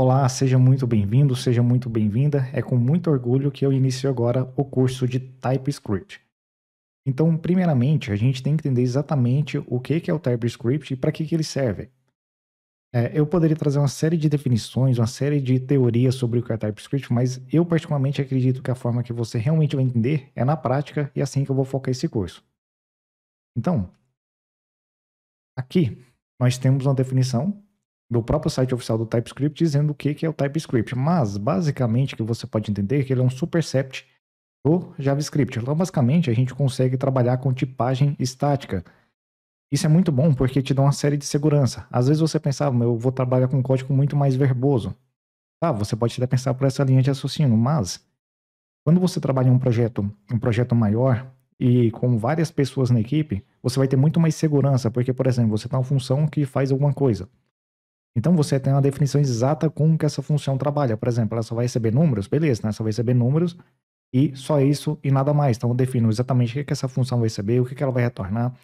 Olá, seja muito bem-vindo, seja muito bem-vinda. É com muito orgulho que eu inicio agora o curso de TypeScript. Então, primeiramente, a gente tem que entender exatamente o que é o TypeScript e para que ele serve. É, eu poderia trazer uma série de definições, uma série de teorias sobre o que é TypeScript, mas eu particularmente acredito que a forma que você realmente vai entender é na prática e é assim que eu vou focar esse curso. Então, aqui nós temos uma definição do próprio site oficial do TypeScript dizendo o que, que é o TypeScript. Mas, basicamente, o que você pode entender é que ele é um superset do JavaScript. Então, basicamente, a gente consegue trabalhar com tipagem estática. Isso é muito bom porque te dá uma série de segurança. Às vezes você pensava, ah, eu vou trabalhar com um código muito mais verboso. Tá, você pode até pensar por essa linha de raciocínio, mas quando você trabalha em um projeto, um projeto maior e com várias pessoas na equipe, você vai ter muito mais segurança, porque, por exemplo, você tem uma função que faz alguma coisa. Então você tem uma definição exata com que essa função trabalha. Por exemplo, ela só vai receber números, beleza, né? Só vai receber números e só isso e nada mais. Então eu defino exatamente o que, essa função vai receber, o que, ela vai retornar.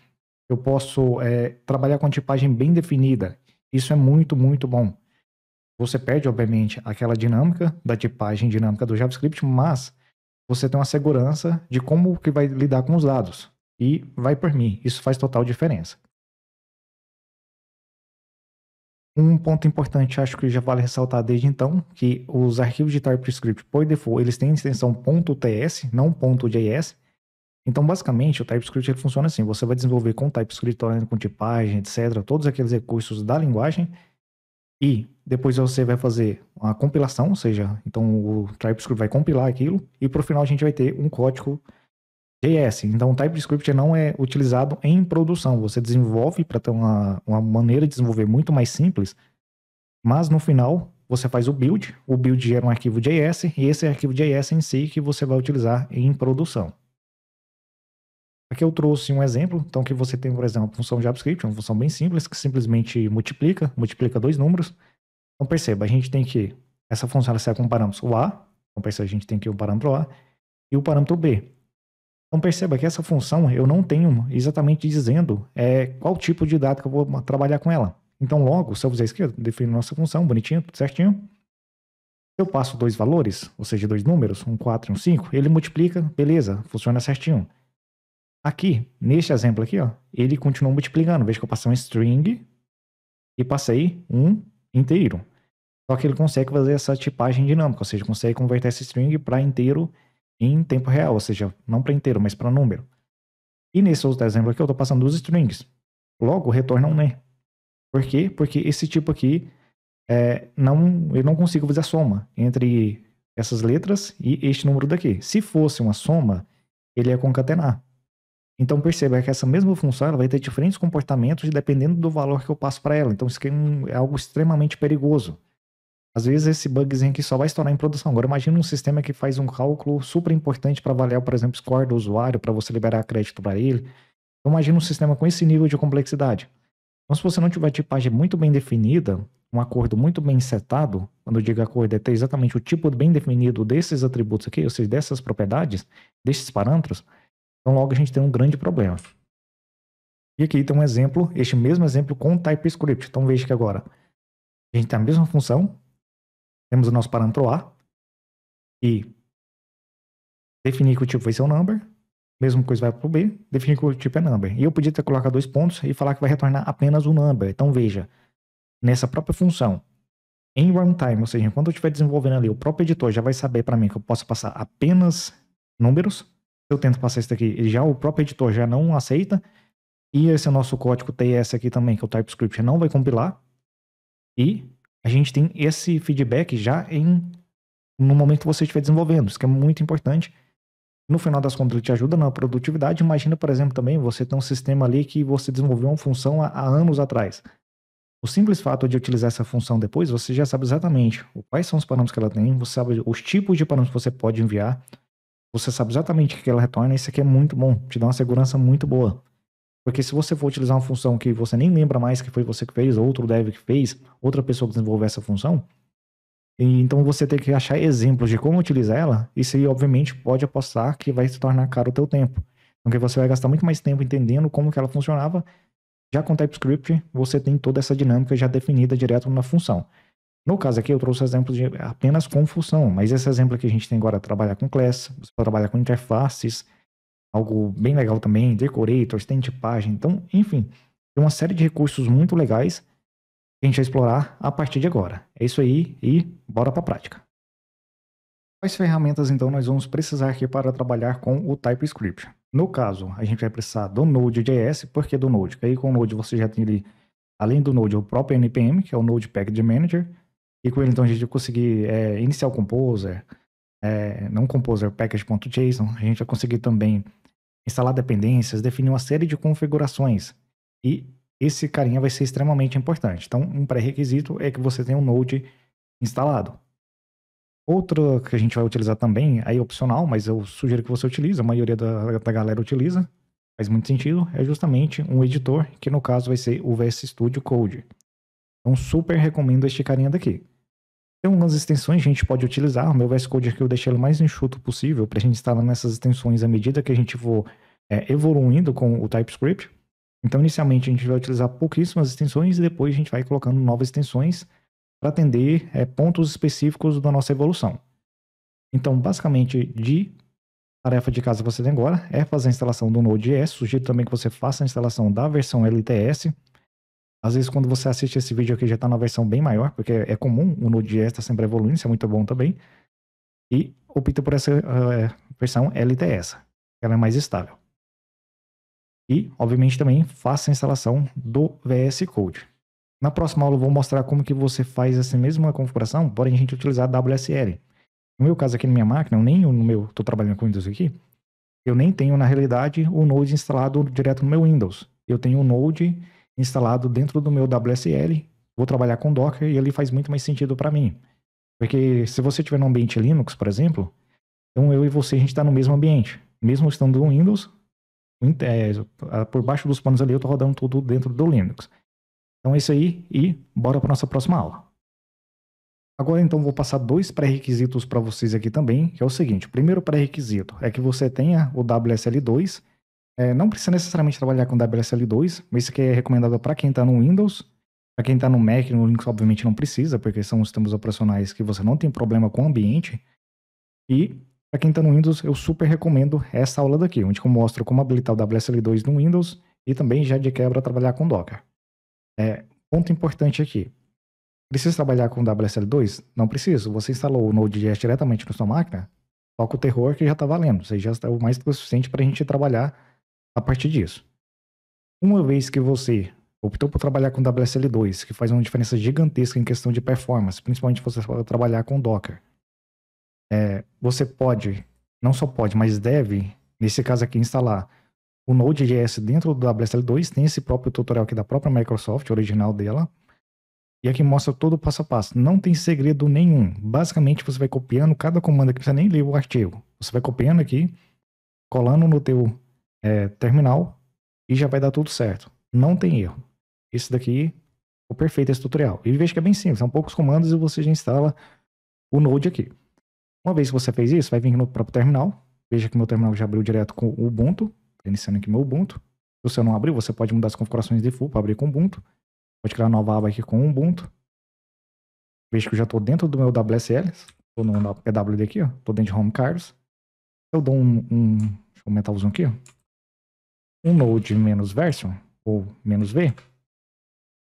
Eu posso é, trabalhar com a tipagem bem definida. Isso é muito, muito bom. Você perde, obviamente, aquela dinâmica da tipagem dinâmica do JavaScript, mas você tem uma segurança de como que vai lidar com os dados. E vai por mim, isso faz total diferença. Um ponto importante, acho que já vale ressaltar desde então, que os arquivos de TypeScript, por default, eles têm extensão .ts, não .js. Então, basicamente, o TypeScript ele funciona assim. Você vai desenvolver com TypeScript, com tipagem, etc., todos aqueles recursos da linguagem, e depois você vai fazer a compilação, ou seja, então o TypeScript vai compilar aquilo, e o final a gente vai ter um código JS. Então, o TypeScript não é utilizado em produção. Você desenvolve para ter uma, uma maneira de desenvolver muito mais simples, mas no final você faz o build, o build gera um arquivo JS e esse é arquivo JS em si que você vai utilizar em produção. Aqui eu trouxe um exemplo, então que você tem, por exemplo, uma função JavaScript, uma função bem simples, que simplesmente multiplica, multiplica dois números. Então perceba, a gente tem que, essa função ela serve com parâmetros o A, então perceba, a gente tem aqui o parâmetro A e o parâmetro B. Então perceba que essa função eu não tenho exatamente dizendo é, qual tipo de dado que eu vou trabalhar com ela. Então logo, se eu fizer isso aqui, defino nossa função, bonitinho, tudo certinho. Eu passo dois valores, ou seja, dois números, um 4 e um 5, ele multiplica, beleza, funciona certinho. Aqui, neste exemplo aqui, ó, ele continua multiplicando. Veja que eu passei um string e passei um inteiro. Só que ele consegue fazer essa tipagem dinâmica, ou seja, consegue converter esse string para inteiro em tempo real, ou seja, não para inteiro, mas para número. E nesse outro exemplo aqui eu estou passando duas strings. Logo, retorna um ner. Né. Por quê? Porque esse tipo aqui, é, não, eu não consigo fazer a soma entre essas letras e este número daqui. Se fosse uma soma, ele ia concatenar. Então perceba que essa mesma função vai ter diferentes comportamentos dependendo do valor que eu passo para ela. Então isso é, um, é algo extremamente perigoso. Às vezes esse bugzinho aqui só vai estourar em produção. Agora imagina um sistema que faz um cálculo super importante para avaliar, por exemplo, o score do usuário, para você liberar crédito para ele. Então, imagina um sistema com esse nível de complexidade. Então, se você não tiver tipagem muito bem definida, um acordo muito bem setado, quando eu digo acordo, é ter exatamente o tipo bem definido desses atributos aqui, ou seja, dessas propriedades, desses parâmetros, então logo a gente tem um grande problema. E aqui tem um exemplo, este mesmo exemplo com TypeScript. Então veja que agora a gente tem a mesma função, temos o nosso parâmetro A, e definir que o tipo vai ser o number, mesma coisa vai para o B, definir que o tipo é number. E eu podia ter colocado dois pontos e falar que vai retornar apenas o number. Então veja, nessa própria função, em runtime, ou seja, enquanto eu estiver desenvolvendo ali, o próprio editor já vai saber para mim que eu posso passar apenas números. Se eu tento passar isso daqui, já o próprio editor já não aceita. E esse nosso código TS aqui também, que é o TypeScript não vai compilar. E a gente tem esse feedback já em no momento que você estiver desenvolvendo, isso que é muito importante. No final das contas, ele te ajuda na produtividade. Imagina, por exemplo, também você tem um sistema ali que você desenvolveu uma função há, há anos atrás. O simples fato de utilizar essa função depois, você já sabe exatamente quais são os parâmetros que ela tem, você sabe os tipos de parâmetros que você pode enviar, você sabe exatamente o que ela retorna. Isso aqui é muito bom, te dá uma segurança muito boa. Porque se você for utilizar uma função que você nem lembra mais que foi você que fez, outro dev que fez, outra pessoa que desenvolveu essa função, então você tem que achar exemplos de como utilizar ela, e se obviamente pode apostar que vai se tornar caro o teu tempo. Porque você vai gastar muito mais tempo entendendo como que ela funcionava. Já com TypeScript, você tem toda essa dinâmica já definida direto na função. No caso aqui, eu trouxe exemplos de apenas com função, mas esse exemplo que a gente tem agora é trabalhar com class, você pode trabalhar com interfaces, algo bem legal também, decorators, tem tipagem, então, enfim, tem uma série de recursos muito legais que a gente vai explorar a partir de agora. É isso aí e bora para a prática. Quais ferramentas então nós vamos precisar aqui para trabalhar com o TypeScript? No caso, a gente vai precisar do Node.js, por que do Node? Porque aí com o Node você já tem ali, além do Node, o próprio NPM, que é o Node Package Manager, e com ele então a gente vai conseguir é, iniciar o Composer, é, não Composer Package.json, a gente vai conseguir também instalar dependências, definir uma série de configurações. E esse carinha vai ser extremamente importante. Então, um pré-requisito é que você tenha um Node instalado. Outro que a gente vai utilizar também, aí é opcional, mas eu sugiro que você utilize, a maioria da, da galera utiliza, faz muito sentido, é justamente um editor, que no caso vai ser o VS Studio Code. Então, super recomendo este carinha daqui. Tem algumas extensões que a gente pode utilizar. O meu VS Code aqui eu deixei ele mais enxuto possível para a gente instalar nessas extensões à medida que a gente for é, evoluindo com o TypeScript. Então, inicialmente, a gente vai utilizar pouquíssimas extensões e depois a gente vai colocando novas extensões para atender é, pontos específicos da nossa evolução. Então, basicamente, de tarefa de casa que você tem agora é fazer a instalação do Node.js. Sugiro também que você faça a instalação da versão LTS às vezes, quando você assiste esse vídeo aqui, já está na versão bem maior, porque é comum, o Node.js estar tá sempre evoluindo, isso é muito bom também. E opta por essa uh, versão LTS, que ela é mais estável. E, obviamente, também faça a instalação do VS Code. Na próxima aula eu vou mostrar como que você faz essa mesma configuração, porém a gente utilizar WSL. No meu caso aqui na minha máquina, eu nem no meu, estou trabalhando com Windows aqui, eu nem tenho na realidade o Node instalado direto no meu Windows. Eu tenho o Node instalado dentro do meu WSL, vou trabalhar com Docker e ele faz muito mais sentido para mim. Porque se você tiver no ambiente Linux, por exemplo, então eu e você a gente está no mesmo ambiente. Mesmo estando no Windows, é, por baixo dos panos ali eu estou rodando tudo dentro do Linux. Então é isso aí e bora para nossa próxima aula. Agora então vou passar dois pré-requisitos para vocês aqui também, que é o seguinte. O primeiro pré-requisito é que você tenha o WSL2 é, não precisa necessariamente trabalhar com WSL2, mas isso aqui é recomendado para quem está no Windows. Para quem está no Mac, no Linux, obviamente não precisa, porque são sistemas operacionais que você não tem problema com o ambiente. E para quem está no Windows, eu super recomendo essa aula daqui, onde eu mostro como habilitar o WSL2 no Windows e também já de quebra trabalhar com Docker. É, ponto importante aqui. Precisa trabalhar com WSL2? Não precisa. Você instalou o Node.js diretamente na sua máquina, toca o terror que já está valendo. Você já está o mais do que o suficiente para a gente trabalhar a partir disso. Uma vez que você optou por trabalhar com WSL2, que faz uma diferença gigantesca em questão de performance, principalmente se você for trabalhar com Docker, é, você pode, não só pode, mas deve, nesse caso aqui, instalar o Node.js dentro do WSL2, tem esse próprio tutorial aqui da própria Microsoft, original dela, e aqui mostra todo o passo a passo. Não tem segredo nenhum. Basicamente, você vai copiando cada comando aqui, você nem lê o artigo. Você vai copiando aqui, colando no teu é, terminal e já vai dar tudo certo. Não tem erro. Esse daqui o perfeito é esse tutorial. E veja que é bem simples, são poucos comandos e você já instala o Node aqui. Uma vez que você fez isso, vai vir no próprio terminal. Veja que meu terminal já abriu direto com o Ubuntu. Tá iniciando aqui meu Ubuntu. Se você não abriu, você pode mudar as configurações de default para abrir com Ubuntu. Pode criar uma nova aba aqui com Ubuntu. Veja que eu já estou dentro do meu WSL. Estou no PWD aqui, estou dentro de Home cars Eu dou um, um... Deixa eu aumentar o zoom aqui. Ó um node menos version, ou menos V,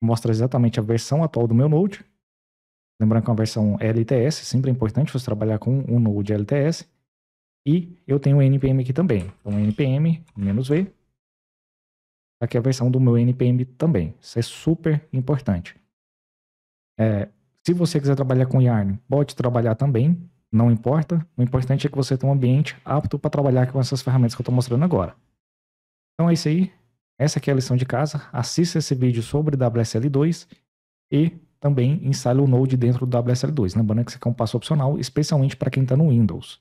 mostra exatamente a versão atual do meu node. Lembrando que é uma versão LTS, sempre é importante você trabalhar com um node LTS. E eu tenho o NPM aqui também. Então, NPM menos V. Aqui é a versão do meu NPM também. Isso é super importante. É, se você quiser trabalhar com Yarn, pode trabalhar também. Não importa. O importante é que você tenha um ambiente apto para trabalhar com essas ferramentas que eu estou mostrando agora. Então é isso aí. Essa aqui é a lição de casa. Assista esse vídeo sobre WSL2 e também instale o Node dentro do WSL2. Lembrando que isso é um passo opcional, especialmente para quem está no Windows.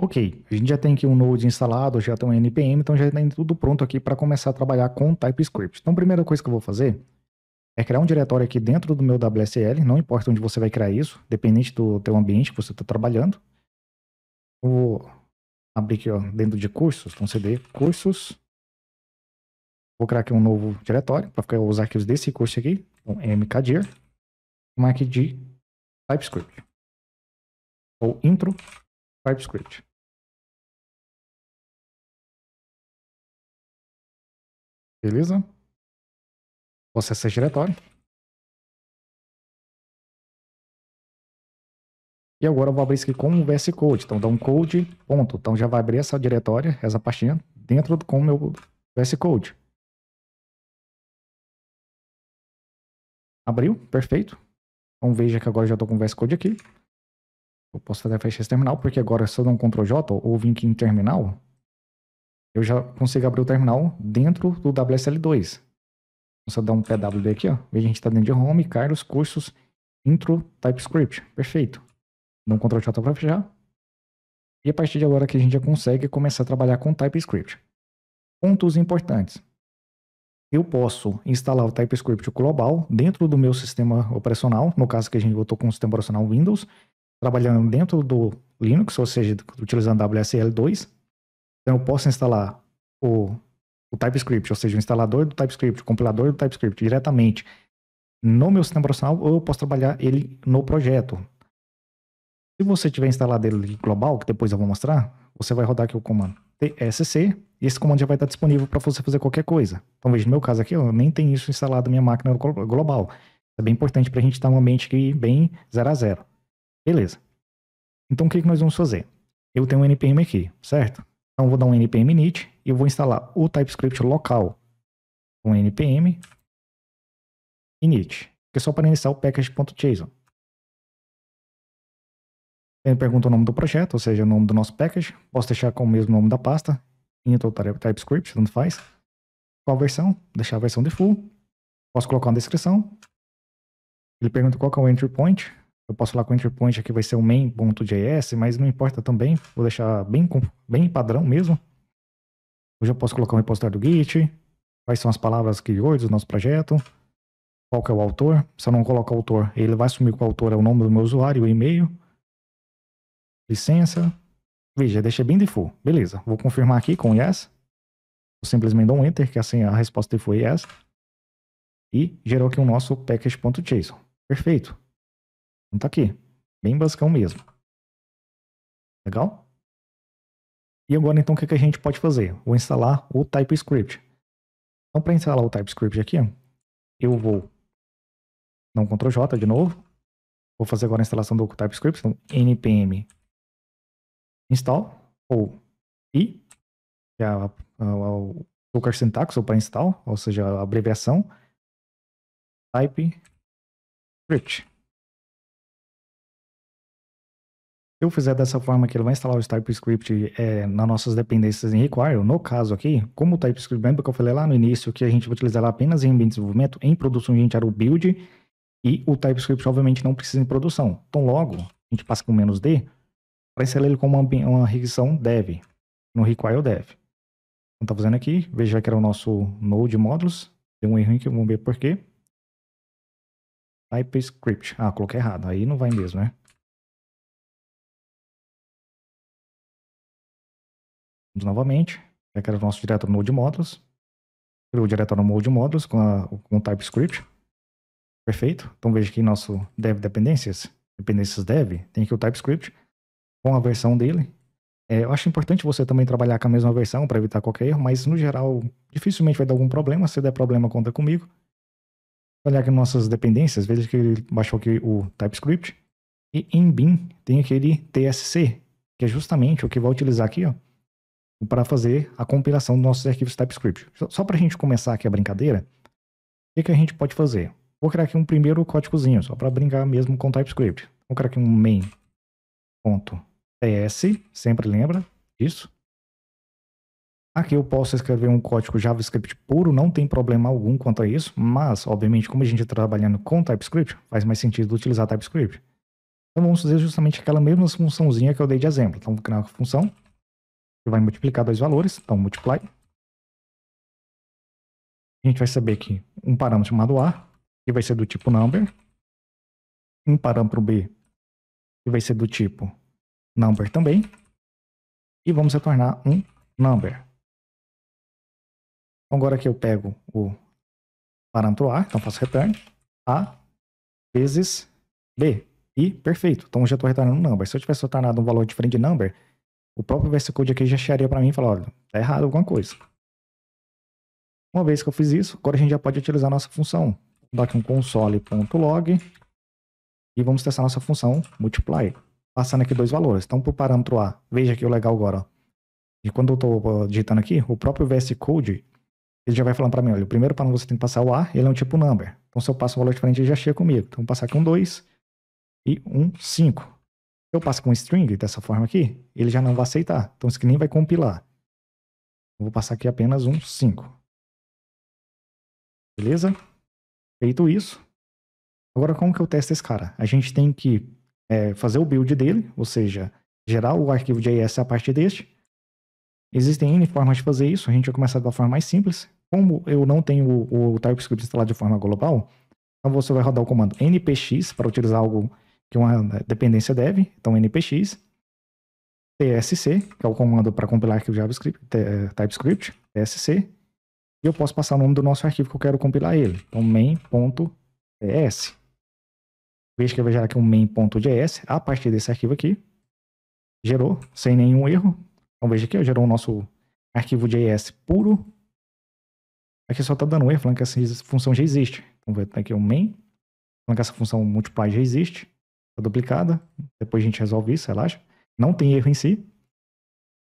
Ok, a gente já tem aqui um Node instalado, já tem um NPM, então já tem tudo pronto aqui para começar a trabalhar com TypeScript. Então a primeira coisa que eu vou fazer é criar um diretório aqui dentro do meu WSL, não importa onde você vai criar isso, dependente do teu ambiente que você está trabalhando. Vou abrir aqui, ó, dentro de cursos, então CD cursos. Vou criar aqui um novo diretório para ficar os arquivos desse curso aqui, então mkdir, chamar aqui de TypeScript ou intro TypeScript. Beleza? Vou acessar esse diretório. E agora eu vou abrir isso aqui com o VS Code. Então dá um code, ponto. Então já vai abrir essa diretória, essa pastinha, dentro com o meu VS Code. Abriu, perfeito. Então veja que agora já estou com o VS Code aqui. Eu posso fazer fechar esse terminal, porque agora se eu dar um Ctrl J ou vim aqui em terminal, eu já consigo abrir o terminal dentro do WSL2. Vamos se eu dar um PWD aqui, ó, veja a gente está dentro de Home, Carlos, Cursos, Intro, TypeScript. Perfeito no Ctrl J para fechar. E a partir de agora que a gente já consegue começar a trabalhar com TypeScript. Pontos importantes. Eu posso instalar o TypeScript global dentro do meu sistema operacional, no caso que a gente botou com o sistema operacional Windows, trabalhando dentro do Linux, ou seja, utilizando WSL2. Então eu posso instalar o, o TypeScript, ou seja, o instalador do TypeScript, o compilador do TypeScript diretamente no meu sistema operacional, ou eu posso trabalhar ele no projeto, se você tiver instalado ele global, que depois eu vou mostrar, você vai rodar aqui o comando tsc, e esse comando já vai estar disponível para você fazer qualquer coisa. Então veja, no meu caso aqui, eu nem tenho isso instalado na minha máquina global. É bem importante para a gente estar um ambiente aqui bem 0 a 0. Beleza. Então o que, que nós vamos fazer? Eu tenho um npm aqui, certo? Então vou dar um npm init e eu vou instalar o TypeScript local com um npm init, que é só para iniciar o package.json. Ele pergunta o nome do projeto, ou seja, o nome do nosso package. Posso deixar com o mesmo nome da pasta, Into TypeScript, tanto faz. Qual versão? Deixar a versão de full. Posso colocar uma descrição. Ele pergunta qual é o entry point. Eu posso falar que o entry point aqui vai ser o main.js, mas não importa também. Vou deixar bem, bem padrão mesmo. Eu já posso colocar um repositório do Git. Quais são as palavras keywords do nosso projeto. Qual é o autor. Se eu não colocar o autor, ele vai assumir que o autor é o nome do meu usuário, o e-mail Licença. Veja, deixei bem default. Beleza. Vou confirmar aqui com yes. Eu simplesmente dou um enter, que assim a resposta foi é yes. E gerou aqui o nosso package.json. Perfeito. Então tá aqui. Bem basicão mesmo. Legal? E agora então o que, que a gente pode fazer? Vou instalar o TypeScript. Então para instalar o TypeScript aqui, eu vou dar um Ctrl J de novo. Vou fazer agora a instalação do TypeScript, então npm install ou i, que é o tocar sintaxe ou para install, ou seja, a abreviação, type script. Se eu fizer dessa forma que ele vai instalar o TypeScript é, nas nossas dependências em require, no caso aqui, como o TypeScript, lembra que eu falei lá no início que a gente vai utilizar apenas em ambiente de desenvolvimento, em produção a gente era o build, e o TypeScript obviamente não precisa em produção. Então logo, a gente passa com menos D, para instalar ele com uma, uma requisição dev, no require dev. Então tá fazendo aqui, veja que era o nosso node módulos, deu um erro aqui, vamos ver por quê. TypeScript, ah, coloquei errado, aí não vai mesmo, né? Vamos novamente, já que era o nosso diretório node módulos, criou o no node módulos com, a, com o TypeScript, perfeito. Então veja aqui nosso dev dependências, dependências dev, tem aqui o TypeScript, com a versão dele. É, eu acho importante você também trabalhar com a mesma versão para evitar qualquer erro, mas no geral, dificilmente vai dar algum problema. Se der problema, conta comigo. Olhar aqui nossas dependências, veja que ele baixou aqui o TypeScript. E em BIM tem aquele TSC, que é justamente o que vai utilizar aqui, ó, para fazer a compilação dos nossos arquivos TypeScript. Só para a gente começar aqui a brincadeira, o que, que a gente pode fazer? Vou criar aqui um primeiro códigozinho, só para brincar mesmo com TypeScript. Vou criar aqui um main ponto ts, sempre lembra disso. Aqui eu posso escrever um código JavaScript puro, não tem problema algum quanto a isso, mas, obviamente, como a gente está trabalhando com TypeScript, faz mais sentido utilizar TypeScript. Então vamos fazer justamente aquela mesma funçãozinha que eu dei de exemplo. Então vou criar uma função que vai multiplicar dois valores, então multiply. A gente vai saber que um parâmetro chamado A, que vai ser do tipo number, um parâmetro B, que vai ser do tipo number também. E vamos retornar um number. Então, agora que eu pego o parâmetro A, então faço return A vezes B. E perfeito. Então, eu já estou retornando um number. Se eu tivesse retornado um valor diferente de number, o próprio VS Code aqui já chegaria para mim e falaria: olha, tá errado alguma coisa. Uma vez que eu fiz isso, agora a gente já pode utilizar a nossa função. Vou dar aqui um console.log e vamos testar a nossa função multiply passando aqui dois valores. Então, para o parâmetro A, veja aqui o legal agora. Ó. E quando eu estou digitando aqui, o próprio VS Code, ele já vai falando para mim, olha, o primeiro parâmetro você tem que passar o A, ele é um tipo number. Então, se eu passo um valor diferente, ele já chega comigo. Então, vou passar aqui um 2 e um 5. Se eu passo com um string dessa forma aqui, ele já não vai aceitar. Então, isso que nem vai compilar. Eu vou passar aqui apenas um 5. Beleza? Feito isso. Agora, como que eu testo esse cara? A gente tem que é, fazer o build dele, ou seja, gerar o arquivo JS a partir deste. Existem N formas de fazer isso, a gente vai começar da forma mais simples. Como eu não tenho o, o TypeScript instalado de forma global, então você vai rodar o comando npx para utilizar algo que é uma né, dependência deve, então npx, tsc, que é o comando para compilar arquivo JavaScript, TypeScript, tsc, e eu posso passar o nome do nosso arquivo que eu quero compilar ele, então main.ts. Veja que eu vou gerar aqui um main.js a partir desse arquivo aqui. Gerou, sem nenhum erro. Então veja aqui, eu gerou o nosso arquivo JS puro. Aqui só está dando um erro, falando que essa função já existe. Então, vamos ver tá aqui o um main, falando que essa função multiply já existe. Está duplicada. Depois a gente resolve isso, relaxa. Não tem erro em si.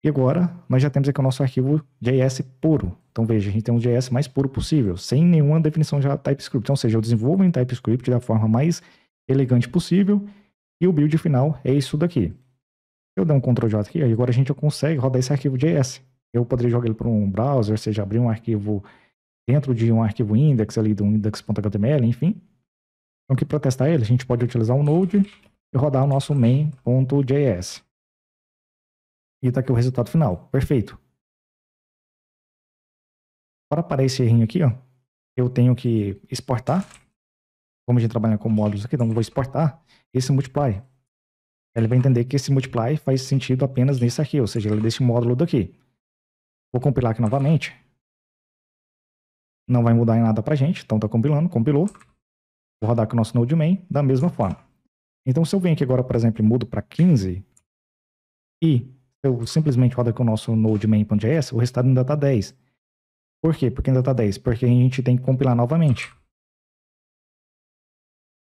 E agora nós já temos aqui o nosso arquivo JS puro. Então veja, a gente tem um JS mais puro possível, sem nenhuma definição de TypeScript. Então, ou seja, eu desenvolvo em TypeScript da forma mais elegante possível. E o build final é isso daqui. Eu dou um Ctrl J aqui, agora a gente já consegue rodar esse arquivo JS. Eu poderia jogar ele para um browser, seja, abrir um arquivo dentro de um arquivo index ali do index.html, enfim. Então aqui para testar ele, a gente pode utilizar o um Node e rodar o nosso main.js. E está aqui o resultado final. Perfeito. Para parar esse errinho aqui, ó, eu tenho que exportar como a gente trabalha com módulos aqui, então eu vou exportar esse multiply. Ele vai entender que esse multiply faz sentido apenas nesse aqui, ou seja, ele é desse módulo daqui. Vou compilar aqui novamente. Não vai mudar em nada pra gente, então tá compilando, compilou. Vou rodar aqui o nosso node main da mesma forma. Então se eu venho aqui agora, por exemplo, e mudo para 15, e eu simplesmente rodo aqui o nosso node main.js, o resultado ainda tá 10. Por quê? Porque ainda tá 10? Porque a gente tem que compilar novamente.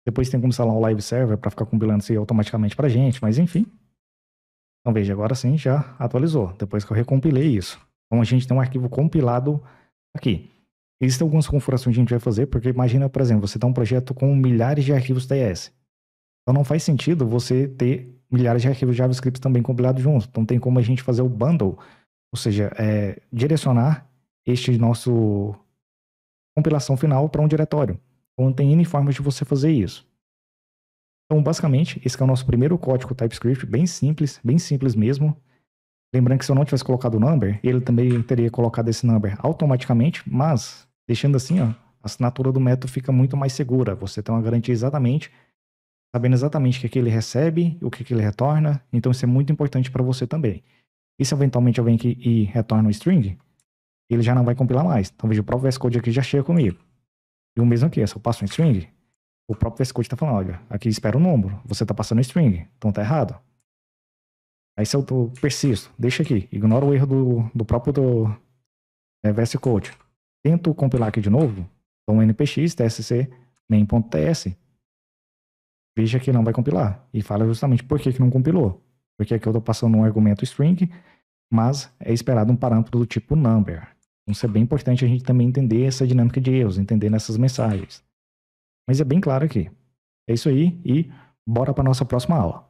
Depois tem como instalar o Live Server para ficar compilando isso automaticamente para gente, mas enfim. Então veja, agora sim já atualizou, depois que eu recompilei isso. Então a gente tem um arquivo compilado aqui. Existem algumas configurações que a gente vai fazer, porque imagina, por exemplo, você tem tá um projeto com milhares de arquivos TS. Então não faz sentido você ter milhares de arquivos JavaScript também compilados juntos. Então tem como a gente fazer o bundle, ou seja, é, direcionar este nosso compilação final para um diretório. Então tem N formas de você fazer isso. Então, basicamente, esse é o nosso primeiro código TypeScript, bem simples, bem simples mesmo. Lembrando que se eu não tivesse colocado o number, ele também teria colocado esse number automaticamente, mas deixando assim, ó, a assinatura do método fica muito mais segura. Você tem uma garantia exatamente, sabendo exatamente o que, é que ele recebe, o que, é que ele retorna. Então isso é muito importante para você também. E se eventualmente eu venho aqui e retorno o string, ele já não vai compilar mais. Então veja, o próprio VS Code aqui já chega comigo. E o mesmo aqui, é se eu passo um string, o próprio VS Code está falando, olha, aqui espera o um número, você está passando um string, então tá errado. Aí se eu tô, persisto, deixa aqui, ignora o erro do, do próprio do, é, VS Code. Tento compilar aqui de novo, então npx, tsc, main.ts, veja que não vai compilar. E fala justamente por que, que não compilou. Porque aqui eu estou passando um argumento string, mas é esperado um parâmetro do tipo number, então, isso é bem importante a gente também entender essa dinâmica de erros, entender nessas mensagens. Mas é bem claro aqui. É isso aí e bora para nossa próxima aula.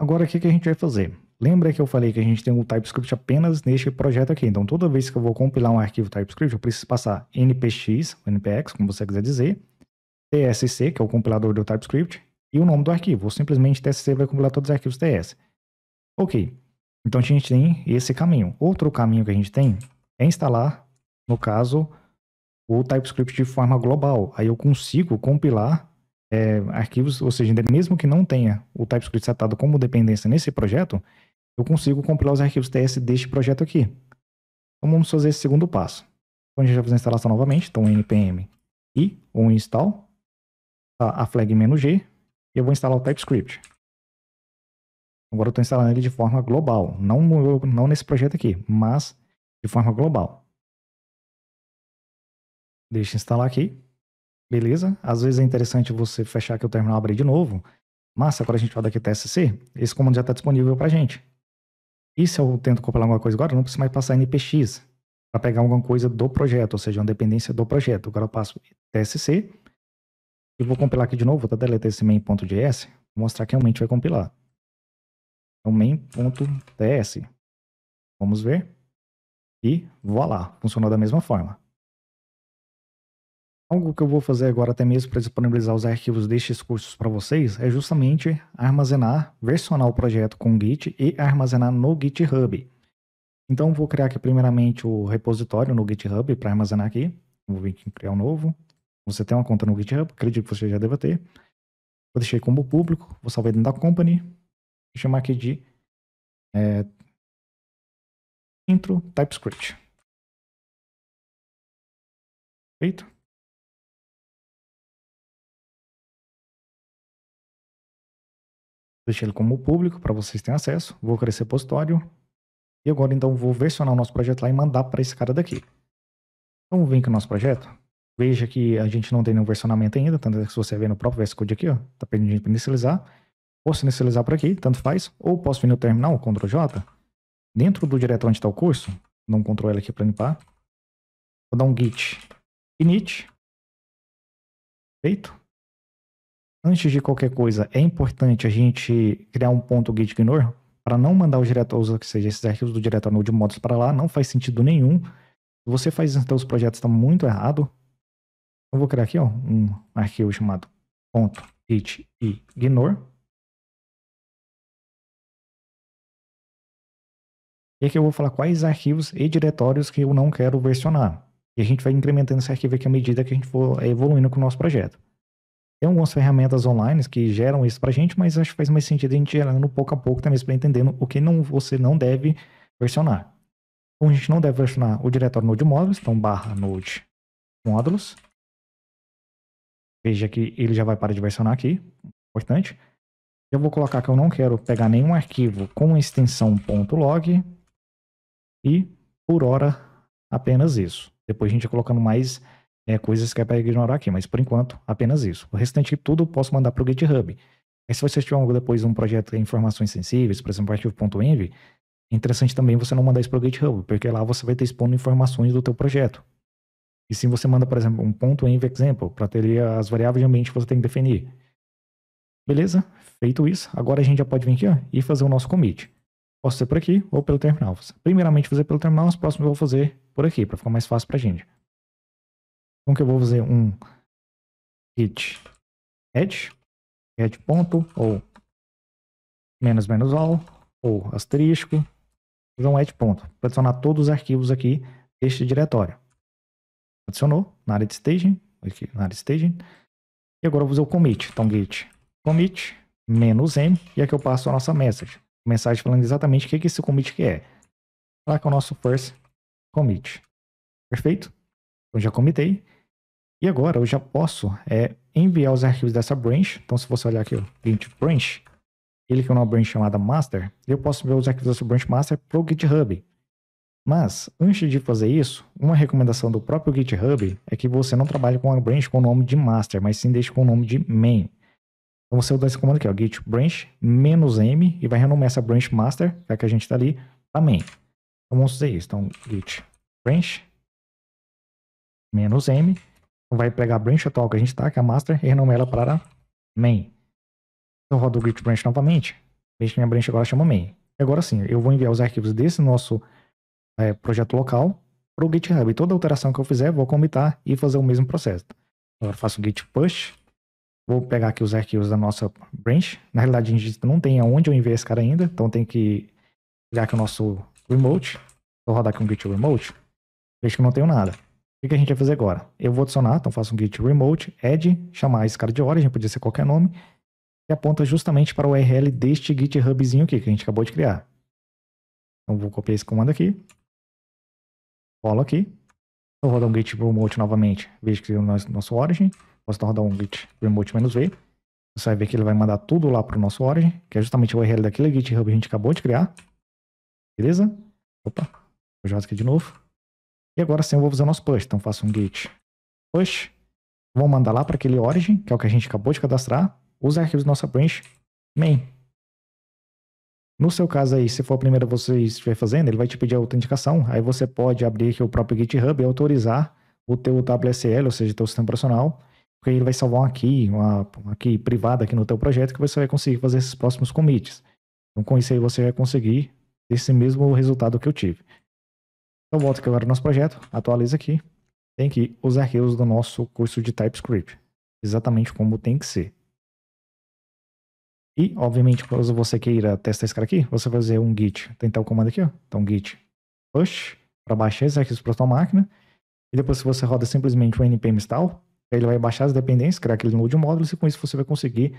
Agora, o que, que a gente vai fazer? Lembra que eu falei que a gente tem o TypeScript apenas neste projeto aqui. Então, toda vez que eu vou compilar um arquivo TypeScript, eu preciso passar npx, npx, como você quiser dizer, tsc, que é o compilador do TypeScript, e o nome do arquivo. Ou simplesmente tsc vai compilar todos os arquivos ts. Ok. Então, a gente tem esse caminho. Outro caminho que a gente tem é instalar, no caso, o TypeScript de forma global. Aí eu consigo compilar é, arquivos, ou seja, mesmo que não tenha o TypeScript setado como dependência nesse projeto, eu consigo compilar os arquivos TS deste projeto aqui. Então vamos fazer esse segundo passo. Então a gente vai fazer a instalação novamente, então npm i ou install, tá, a flag "-g", e eu vou instalar o TypeScript. Agora eu estou instalando ele de forma global, não, não nesse projeto aqui, mas de forma global. Deixa instalar aqui. Beleza? Às vezes é interessante você fechar aqui o terminal e abrir de novo. Massa, agora a gente roda aqui TSC. Esse comando já está disponível para gente. E se eu tento compilar alguma coisa agora, eu não preciso mais passar NPX para pegar alguma coisa do projeto, ou seja, uma dependência do projeto. Agora eu passo TSC e vou compilar aqui de novo, vou até deletar esse main.js, vou mostrar que realmente vai compilar. Então main.ts. Vamos ver. E lá, funcionou da mesma forma. Algo que eu vou fazer agora até mesmo para disponibilizar os arquivos destes cursos para vocês é justamente armazenar, versionar o projeto com Git e armazenar no GitHub. Então vou criar aqui primeiramente o repositório no GitHub para armazenar aqui. Vou vir aqui em criar um novo. Você tem uma conta no GitHub, acredito que você já deva ter. Vou deixar como público, vou salvar dentro da company. Vou chamar aqui de é, intro TypeScript. Feito? Deixei ele como público para vocês terem acesso. Vou criar esse repositório. E agora então vou versionar o nosso projeto lá e mandar para esse cara daqui. Então vem com o nosso projeto. Veja que a gente não tem nenhum versionamento ainda, tanto é que se você vê no próprio VS Code aqui, ó, tá pedindo para inicializar. Posso inicializar por aqui, tanto faz. Ou posso vir no terminal, Ctrl J, dentro do diretório onde está o curso, dar um Ctrl L aqui para limpar, vou dar um git init, feito. Antes de qualquer coisa, é importante a gente criar um ponto git ignore para não mandar os diretórios, ou seja, esses arquivos do diretório de modos para lá, não faz sentido nenhum. Se você faz então os projetos está muito errado. Eu vou criar aqui ó, um arquivo chamado .git ignore E aqui eu vou falar quais arquivos e diretórios que eu não quero versionar. E a gente vai incrementando esse arquivo aqui à medida que a gente for evoluindo com o nosso projeto. Tem algumas ferramentas online que geram isso para a gente, mas acho que faz mais sentido a gente gerando pouco a pouco também para entendendo o que não, você não deve versionar. Então a gente não deve versionar o diretório Node Módulos, então barra Node Módulos. Veja que ele já vai para de versionar aqui, importante. Eu vou colocar que eu não quero pegar nenhum arquivo com extensão .log, e por hora, apenas isso. Depois a gente vai colocando mais é, coisas que é para ignorar aqui, mas por enquanto, apenas isso. O restante de tudo eu posso mandar para o GitHub. Aí, se vocês tiverem depois um projeto de informações sensíveis, por exemplo, arquivo.env, é interessante também você não mandar isso para o GitHub, porque lá você vai estar expondo informações do teu projeto. E se você manda, por exemplo, um ponto .env example, para ter as variáveis de ambiente que você tem que definir. Beleza? Feito isso, agora a gente já pode vir aqui ó, e fazer o nosso commit. Posso ser por aqui ou pelo terminal. Primeiramente fazer pelo terminal, os próximos eu vou fazer por aqui, para ficar mais fácil para a gente. Então que eu vou fazer um git add get ponto, ou menos menos all, ou asterisco, fazer um add ponto, para adicionar todos os arquivos aqui deste diretório. Adicionou na área de staging, aqui na área de staging, e agora eu vou fazer o commit, então git commit, menos m, e aqui eu passo a nossa message mensagem falando exatamente o que, que esse commit que é. Lá que é o nosso first commit. Perfeito? Eu já comitei. E agora eu já posso é, enviar os arquivos dessa branch. Então, se você olhar aqui, ó, print branch, ele que é uma branch chamada master, eu posso ver os arquivos dessa branch master para o GitHub. Mas, antes de fazer isso, uma recomendação do próprio GitHub é que você não trabalhe com a branch com o nome de master, mas sim deixe com o nome de main. Então você usar esse comando aqui, ó, git branch menos m e vai renomear essa branch master, que é a que a gente está ali, também. Então vamos fazer isso. Então git branch menos m vai pegar a branch atual que a gente está, que é a master, e renomear ela para main. Então rodo o git branch novamente. Veja que minha branch agora chama main. E agora sim, eu vou enviar os arquivos desse nosso é, projeto local para o GitHub. E toda alteração que eu fizer, vou comitar e fazer o mesmo processo. Agora faço git push Vou pegar aqui os arquivos da nossa branch. Na realidade, a gente não tem aonde eu enviar esse cara ainda, então tem que pegar aqui o nosso remote. Vou rodar aqui um git remote. Vejo que não tenho nada. O que a gente vai fazer agora? Eu vou adicionar, então faço um git remote, add, chamar esse cara de origin, podia ser qualquer nome, E aponta justamente para o URL deste GitHubzinho aqui, que a gente acabou de criar. Então vou copiar esse comando aqui, colo aqui, vou rodar um git remote novamente, vejo que tem o nosso origin, posso então rodar um git remote menos v. Você vai ver que ele vai mandar tudo lá para o nosso origin, que é justamente o URL daquele GitHub que a gente acabou de criar. Beleza? Opa, eu já aqui de novo. E agora sim eu vou fazer o nosso push. Então faço um git push. Vou mandar lá para aquele origin, que é o que a gente acabou de cadastrar, os arquivos da nossa branch main. No seu caso aí, se for a primeira você estiver fazendo, ele vai te pedir a autenticação. Aí você pode abrir aqui o próprio GitHub e autorizar o teu WSL, ou seja, o teu sistema operacional, porque ele vai salvar uma key, uma, uma key privada aqui no teu projeto que você vai conseguir fazer esses próximos commits. Então com isso aí você vai conseguir esse mesmo resultado que eu tive. Então volto aqui agora no nosso projeto, atualiza aqui. Tem que os arquivos do nosso curso de TypeScript, exatamente como tem que ser. E, obviamente, caso você queira testar esse cara aqui, você vai fazer um git, tentar o comando aqui, ó. Então, git push, para baixar esses arquivos para sua máquina. E depois, se você roda simplesmente o npm install, ele vai baixar as dependências, criar aquele node módulos e com isso você vai conseguir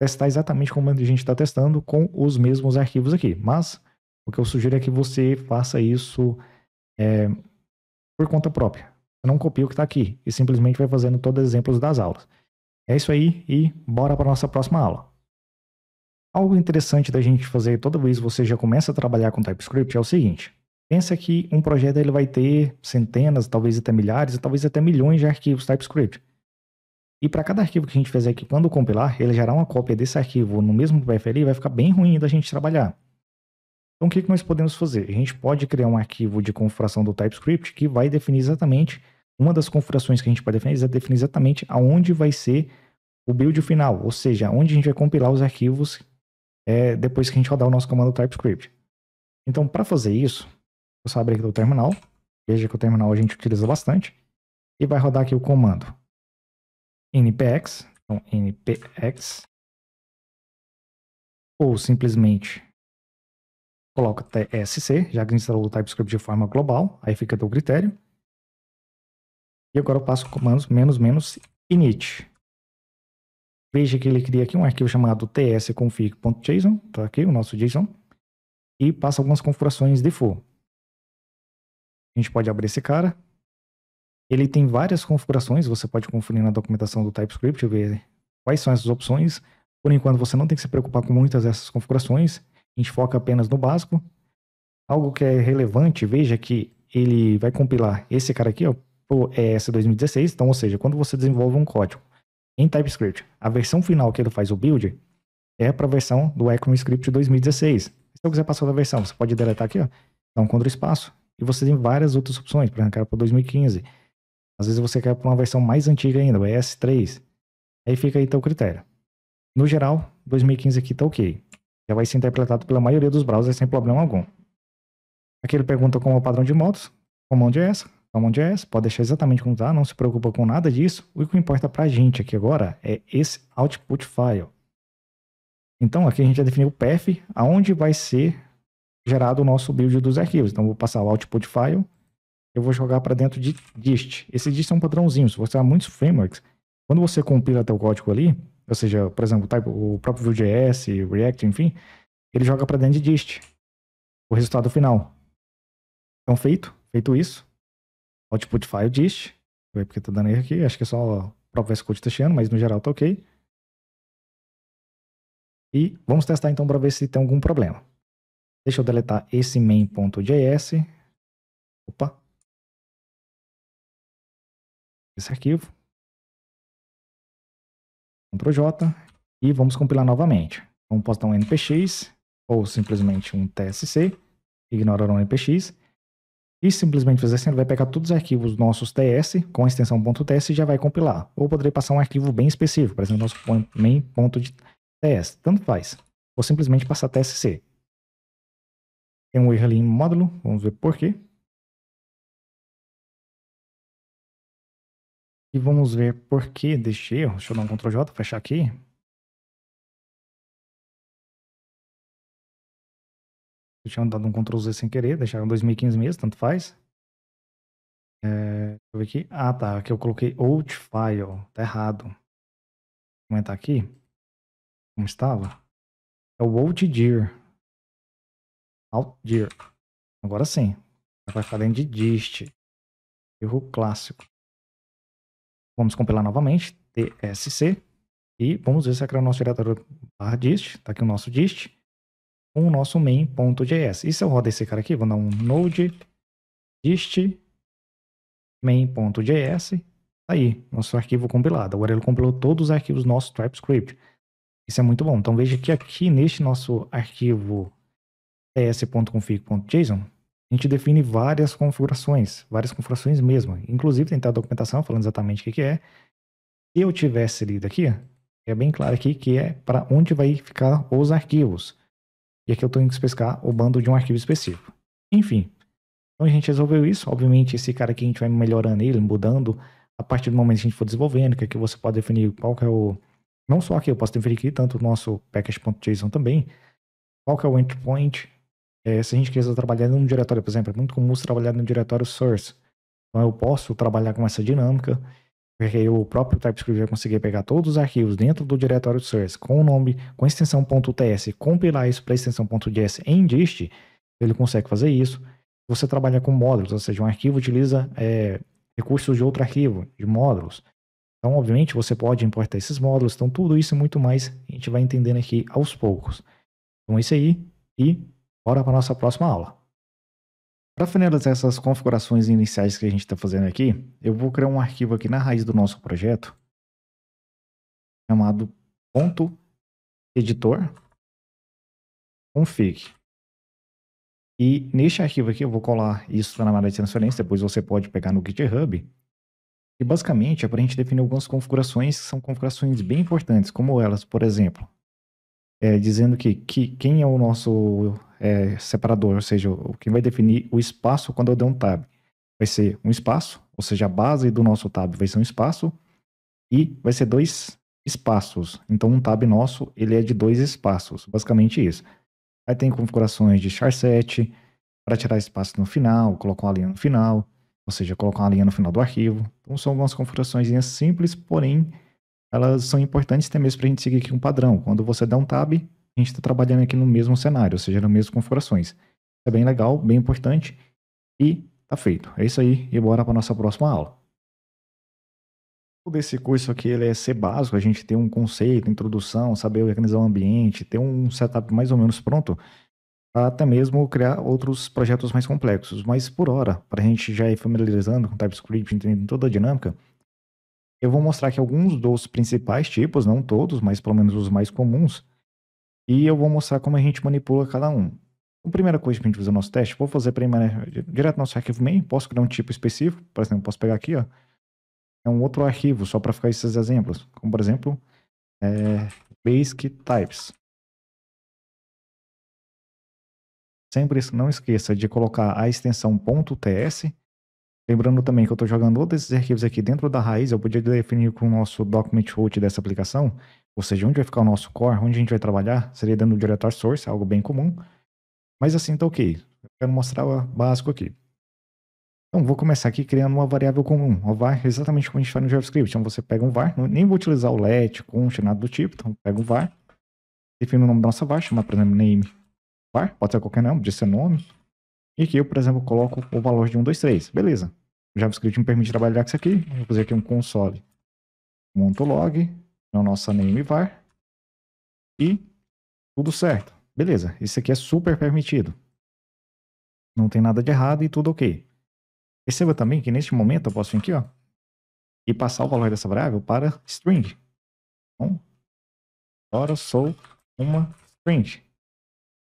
testar exatamente como a gente está testando com os mesmos arquivos aqui. Mas o que eu sugiro é que você faça isso é, por conta própria. Você não copia o que está aqui e simplesmente vai fazendo todos os exemplos das aulas. É isso aí e bora para a nossa próxima aula. Algo interessante da gente fazer toda vez que você já começa a trabalhar com TypeScript é o seguinte. Pensa que um projeto ele vai ter centenas, talvez até milhares, talvez até milhões de arquivos TypeScript. E para cada arquivo que a gente fizer aqui, quando compilar, ele gerar uma cópia desse arquivo no mesmo PFL vai ficar bem ruim da gente trabalhar. Então o que, que nós podemos fazer? A gente pode criar um arquivo de configuração do TypeScript que vai definir exatamente, uma das configurações que a gente pode definir é definir exatamente aonde vai ser o build final, ou seja, onde a gente vai compilar os arquivos é, depois que a gente rodar o nosso comando TypeScript. Então para fazer isso, eu só abrir aqui o terminal, veja que o terminal a gente utiliza bastante, e vai rodar aqui o comando npx, então npx, ou simplesmente coloca tsc, já que instalou o TypeScript de forma global, aí fica do critério. E agora eu passo comandos menos menos init. Veja que ele cria aqui um arquivo chamado tsconfig.json, tá aqui o nosso JSON, e passa algumas configurações default. A gente pode abrir esse cara, ele tem várias configurações, você pode conferir na documentação do TypeScript, ver quais são essas opções. Por enquanto, você não tem que se preocupar com muitas dessas configurações, a gente foca apenas no básico. Algo que é relevante, veja que ele vai compilar esse cara aqui, ó, pro ES 2016. Então, ou seja, quando você desenvolve um código em TypeScript, a versão final que ele faz o build é para a versão do ECMAScript 2016. Se eu quiser passar da versão, você pode deletar aqui, ó, dá então, um contra espaço, e você tem várias outras opções para arrancar para 2015. Às vezes você quer para uma versão mais antiga ainda, o ES3. Aí fica aí teu critério. No geral, 2015 aqui tá ok. Já vai ser interpretado pela maioria dos browsers sem problema algum. Aqui ele pergunta como é o padrão de modos, comando é JS, é essa pode deixar exatamente como está não se preocupa com nada disso. O que importa a gente aqui agora é esse output file. Então aqui a gente já definiu o path, aonde vai ser gerado o nosso build dos arquivos. Então vou passar o output file eu vou jogar para dentro de dist. Esse dist é um padrãozinho. Se você usar muitos frameworks, quando você compila teu código ali, ou seja, por exemplo, type, o próprio Vue.js, React, enfim, ele joga para dentro de dist o resultado final. Então, feito, feito isso, output file dist, ver porque tá dando erro aqui, acho que é só o próprio VS Code tá cheando, mas no geral tá ok. E vamos testar então para ver se tem algum problema. Deixa eu deletar esse main.js. Opa, esse arquivo. Ctrl J e vamos compilar novamente. Então posso dar um npx ou simplesmente um tsc, ignorar o npx e simplesmente fazer assim, ele vai pegar todos os arquivos nossos ts com a extensão .ts e já vai compilar. Ou poderia passar um arquivo bem específico, por exemplo, nosso main.ts, tanto faz. Ou simplesmente passar tsc. Tem um erro ali em módulo, vamos ver por quê. E vamos ver por que deixei. erro. Deixa eu dar um Ctrl J, fechar aqui. Eu tinha dado um Ctrl Z sem querer, deixaram 2015 mesmo, tanto faz. É, deixa eu ver aqui. Ah, tá. Aqui eu coloquei old file. Tá errado. Vou aumentar aqui. Como estava? É o old dir. Alt dir. Agora sim. Vai ficar dentro de dist. Erro clássico. Vamos compilar novamente, tsc, e vamos ver se é o nosso diretório barra dist, tá aqui o nosso dist, com o nosso main.js. E se eu rodar esse cara aqui, vou dar um node dist main.js, aí, nosso arquivo compilado. Agora ele compilou todos os arquivos do nosso TypeScript. Isso é muito bom. Então veja que aqui neste nosso arquivo ts.config.json, a gente define várias configurações, várias configurações mesmo. Inclusive, tem a documentação falando exatamente o que, é. Se eu tivesse lido aqui, é bem claro aqui que é para onde vai ficar os arquivos. E aqui eu tenho que especificar o bando de um arquivo específico. Enfim, então a gente resolveu isso. Obviamente, esse cara aqui a gente vai melhorando ele, mudando a partir do momento que a gente for desenvolvendo, que aqui você pode definir qual que é o... Não só aqui, eu posso definir aqui tanto o nosso package.json também, qual que é o endpoint, é, se a gente quiser trabalhar num diretório, por exemplo, é muito comum você trabalhar no diretório source. Então eu posso trabalhar com essa dinâmica, porque aí o próprio TypeScript vai conseguir pegar todos os arquivos dentro do diretório source com o nome, com a extensão .ts, compilar isso para a extensão .js em dist, ele consegue fazer isso. Você trabalha com módulos, ou seja, um arquivo utiliza é, recursos de outro arquivo, de módulos. Então, obviamente, você pode importar esses módulos, então tudo isso e muito mais a gente vai entendendo aqui aos poucos. Então é isso aí e Bora para a nossa próxima aula. Para finalizar essas configurações iniciais que a gente está fazendo aqui, eu vou criar um arquivo aqui na raiz do nosso projeto, chamado .editor config. E neste arquivo aqui eu vou colar isso na área de transferência, depois você pode pegar no GitHub. E basicamente é para a gente definir algumas configurações que são configurações bem importantes, como elas, por exemplo, é, dizendo que, que quem é o nosso é, separador, ou seja, o que vai definir o espaço quando eu der um tab vai ser um espaço, ou seja, a base do nosso tab vai ser um espaço e vai ser dois espaços. Então, um tab nosso, ele é de dois espaços, basicamente isso. Aí tem configurações de char set para tirar espaço no final, colocar uma linha no final, ou seja, colocar uma linha no final do arquivo. Então, são algumas configurações simples, porém, elas são importantes até mesmo para a gente seguir aqui um padrão. Quando você dá um tab, a gente está trabalhando aqui no mesmo cenário, ou seja, nas mesmas configurações. É bem legal, bem importante e tá feito. É isso aí e bora para nossa próxima aula. Todo esse curso aqui ele é ser básico, a gente tem um conceito, introdução, saber organizar o ambiente, ter um setup mais ou menos pronto para até mesmo criar outros projetos mais complexos. Mas por hora, para a gente já ir familiarizando com TypeScript, entendendo toda a dinâmica, eu vou mostrar aqui alguns dos principais tipos, não todos, mas pelo menos os mais comuns, e eu vou mostrar como a gente manipula cada um. A então, primeira coisa que a gente usa o nosso teste, vou fazer primeiro direto no nosso arquivo main, posso criar um tipo específico, por exemplo, posso pegar aqui, ó, é um outro arquivo, só para ficar esses exemplos, como por exemplo, é, basic types. Sempre não esqueça de colocar a extensão .ts, lembrando também que eu estou jogando todos esses arquivos aqui dentro da raiz, eu podia definir com o nosso document root dessa aplicação, ou seja, onde vai ficar o nosso core, onde a gente vai trabalhar, seria dando Directory source, algo bem comum. Mas assim, tá ok. Eu quero mostrar o básico aqui. Então, vou começar aqui criando uma variável comum, o var, exatamente como a gente faz no JavaScript. Então, você pega um var, nem vou utilizar o let, const, nada do tipo, então pega um var, defino o nome da nossa var, chama por exemplo, name var, pode ser qualquer nome, de ser nome. E aqui eu, por exemplo, coloco o valor de 1, 2, 3. Beleza. O JavaScript me permite trabalhar com isso aqui. Vou fazer aqui um console.log no nossa name var. E tudo certo. Beleza, isso aqui é super permitido. Não tem nada de errado e tudo ok. Perceba também que neste momento eu posso vir aqui ó, e passar o valor dessa variável para string. Então, agora sou uma string.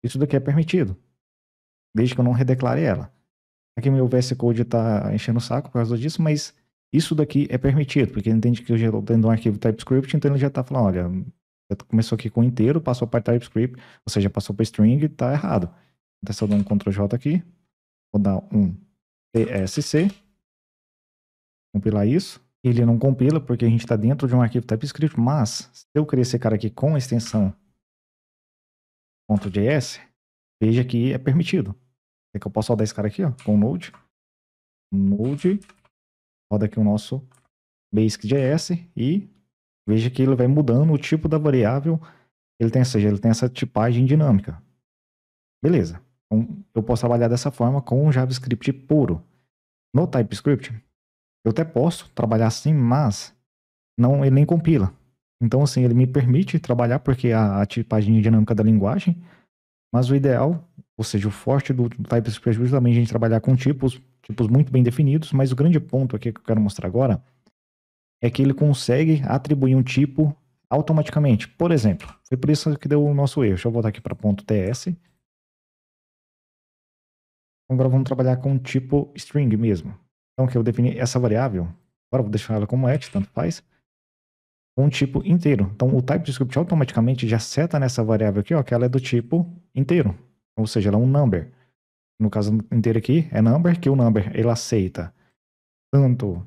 Isso daqui é permitido, desde que eu não redeclare ela. Aqui meu VS Code está enchendo o saco por causa disso, mas isso daqui é permitido, porque ele entende que eu já estou dentro de um arquivo TypeScript, então ele já está falando, olha, começou aqui com inteiro, passou para TypeScript, ou seja, passou para string, está errado. Então, se eu um Ctrl J aqui, vou dar um TSC, compilar isso. Ele não compila porque a gente está dentro de um arquivo TypeScript, mas se eu criar esse cara aqui com a extensão .js, veja que é permitido. É que eu posso rodar esse cara aqui, ó, com Node, Node roda aqui o nosso Basic.js e veja que ele vai mudando o tipo da variável. Ele tem, ou seja, ele tem essa tipagem dinâmica. Beleza. Então, eu posso trabalhar dessa forma com um JavaScript puro. No TypeScript, eu até posso trabalhar assim, mas não, ele nem compila. Então, assim, ele me permite trabalhar porque a, a tipagem dinâmica da linguagem, mas o ideal, ou seja, o forte do, TypeScript é justamente a gente trabalhar com tipos tipos muito bem definidos, mas o grande ponto aqui que eu quero mostrar agora é que ele consegue atribuir um tipo automaticamente. Por exemplo, foi por isso que deu o nosso erro. Deixa eu voltar aqui para ponto .ts. Então, agora vamos trabalhar com tipo string mesmo. Então que eu defini essa variável, agora vou deixar ela como at, tanto faz, com um tipo inteiro. Então o TypeScript automaticamente já seta nessa variável aqui ó, que ela é do tipo inteiro, ou seja, ela é um number no caso inteiro aqui, é number, que o number ele aceita tanto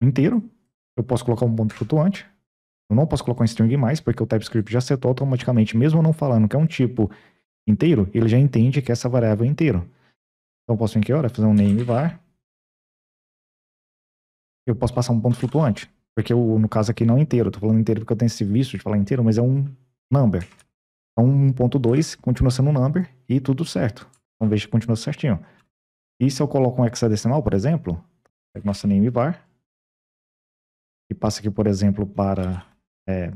inteiro, eu posso colocar um ponto flutuante, eu não posso colocar um string mais, porque o TypeScript já setou automaticamente, mesmo não falando que é um tipo inteiro, ele já entende que é essa variável é inteiro. Então eu posso vir aqui, olha, fazer um name var, eu posso passar um ponto flutuante, porque eu, no caso aqui não é inteiro, eu falando inteiro porque eu tenho esse visto de falar inteiro, mas é um number. Então 1.2 continua sendo um number e tudo certo. Então veja que continua certinho. E se eu coloco um hexadecimal, por exemplo, pego nosso name var, e passa aqui, por exemplo, para é,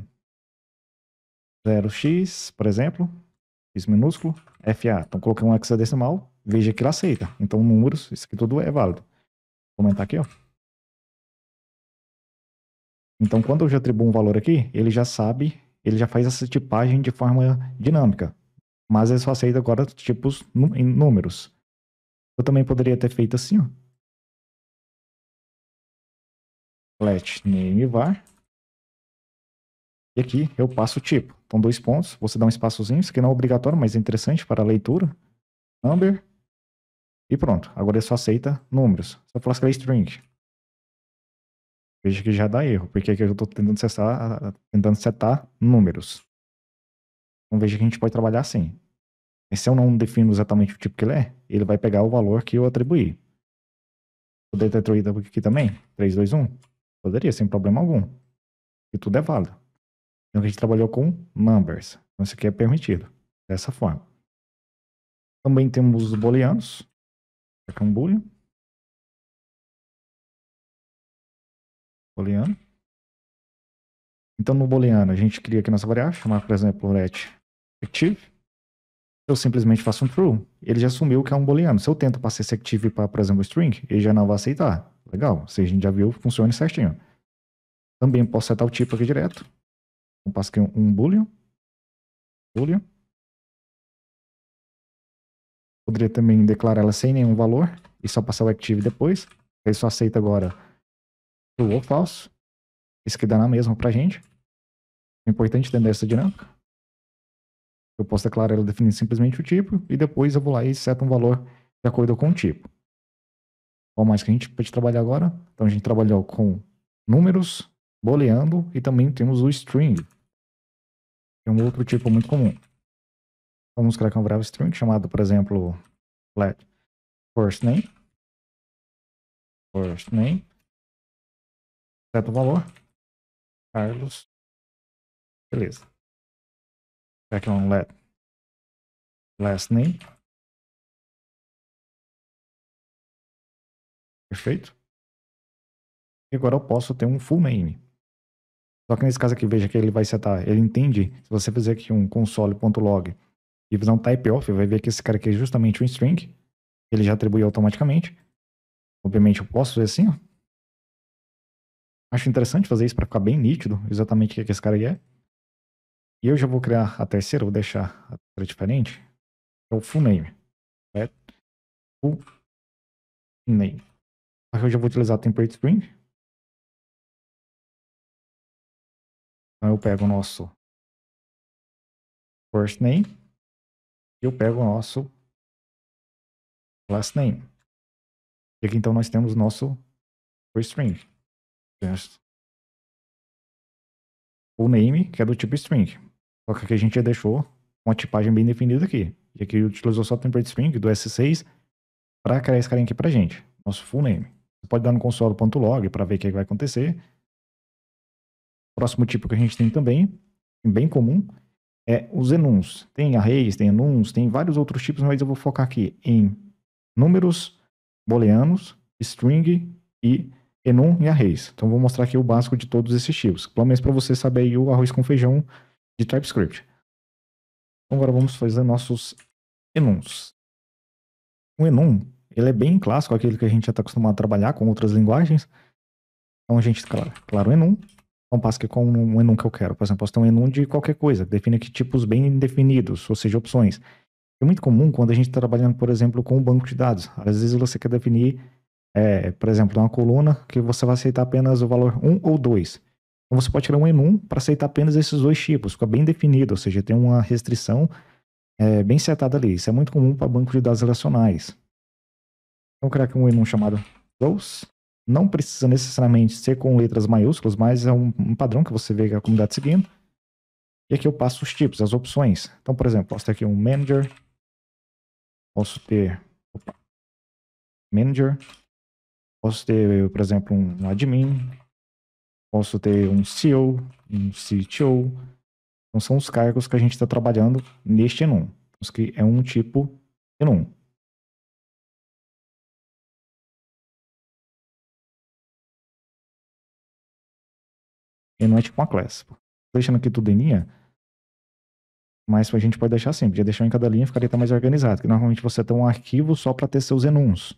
0x, por exemplo, x minúsculo, FA. Então coloquei um hexadecimal, veja que ele aceita. Então números, isso aqui tudo é válido. Vou aumentar aqui, ó. Então quando eu já atribuo um valor aqui, ele já sabe, ele já faz essa tipagem de forma dinâmica. Mas ele é só aceita agora tipos em números. Eu também poderia ter feito assim, ó. Let name var. E aqui eu passo o tipo. Então, dois pontos. Você dá um espaçozinho, isso aqui não é obrigatório, mas é interessante para a leitura. Number. E pronto. Agora ele só aceita números. Se eu falasse que é string. Veja que já dá erro, porque aqui eu estou tentando setar, tentando setar números. Então veja que a gente pode trabalhar assim. Mas se eu não defino exatamente o tipo que ele é, ele vai pegar o valor que eu atribuí. Poderia ter atribuído aqui também? 3, 2, 1? Poderia, sem problema algum. E tudo é válido. Então a gente trabalhou com numbers. Então isso aqui é permitido. Dessa forma. Também temos os booleanos. Aqui é um boolean. Booleano. Então no booleano a gente cria aqui nossa variável, chamar por exemplo let active eu simplesmente faço um true. Ele já assumiu que é um booleano. Se eu tento passar esse active para, por exemplo, string, ele já não vai aceitar. Legal. Se a gente já viu, funciona certinho. Também posso setar o tipo aqui direto. Então, passo aqui um, boolean. Boolean. Poderia também declarar ela sem nenhum valor e só passar o active depois. Ele só aceita agora true ou falso. Isso que dá na mesma pra gente. É importante entender essa dinâmica. Eu posso declarar ela definindo simplesmente o tipo e depois eu vou lá e seto um valor de acordo com o tipo. Qual mais que a gente pode trabalhar agora? Então a gente trabalhou com números, boleando e também temos o string. Que é um outro tipo muito comum. Vamos criar um variável string chamado, por exemplo, let first name. First name. Seto o valor. Carlos. Beleza second let last name. Perfeito? E agora eu posso ter um full name. Só que nesse caso aqui, veja que ele vai setar, ele entende, se você fizer aqui um console.log e fizer um type off, vai ver que esse cara aqui é justamente um string, ele já atribui automaticamente. Obviamente eu posso fazer assim, ó. Acho interessante fazer isso para ficar bem nítido exatamente o que, é que esse cara aqui é. E eu já vou criar a terceira, vou deixar a terceira diferente. É o full name. é Full name. Aqui eu já vou utilizar a template string. Então eu pego o nosso first name e eu pego o nosso last name. E aqui então nós temos o nosso first string. O name, que é do tipo string. Só que aqui a gente já deixou uma tipagem bem definida aqui. E aqui utilizou só o template string do S6 para criar esse carinha aqui para gente, nosso full name. Você pode dar no console.log para ver o que, é que vai acontecer. Próximo tipo que a gente tem também, bem comum, é os enuns. Tem arrays, tem enuns, tem vários outros tipos, mas eu vou focar aqui em números booleanos, string e enum e arrays. Então vou mostrar aqui o básico de todos esses tipos, pelo menos para você saber o arroz com feijão de TypeScript. Então agora vamos fazer nossos enums. O enum, ele é bem clássico, aquele que a gente já está acostumado a trabalhar com outras linguagens. Então a gente, claro, claro enum, então passa aqui com um enum que eu quero. Por exemplo, posso ter um enum de qualquer coisa, define aqui tipos bem definidos, ou seja, opções. É muito comum quando a gente está trabalhando, por exemplo, com um banco de dados. Às vezes você quer definir, é, por exemplo, uma coluna que você vai aceitar apenas o valor 1 ou 2. Então você pode criar um enum para aceitar apenas esses dois tipos, fica bem definido, ou seja, tem uma restrição é, bem setada ali. Isso é muito comum para banco de dados relacionais. Então, criar aqui um enum chamado rows. Não precisa necessariamente ser com letras maiúsculas, mas é um, um padrão que você vê a comunidade seguindo. E aqui eu passo os tipos, as opções. Então, por exemplo, posso ter aqui um manager. Posso ter... Opa, manager. Posso ter, por exemplo, um admin posso ter um CEO, um CTO. Então são os cargos que a gente está trabalhando neste enum. Os que é um tipo enum. Enum é tipo uma classe. Deixando aqui tudo em linha, mas a gente pode deixar assim. Podia deixar em cada linha, ficaria até mais organizado. Porque normalmente você tem um arquivo só para ter seus enums.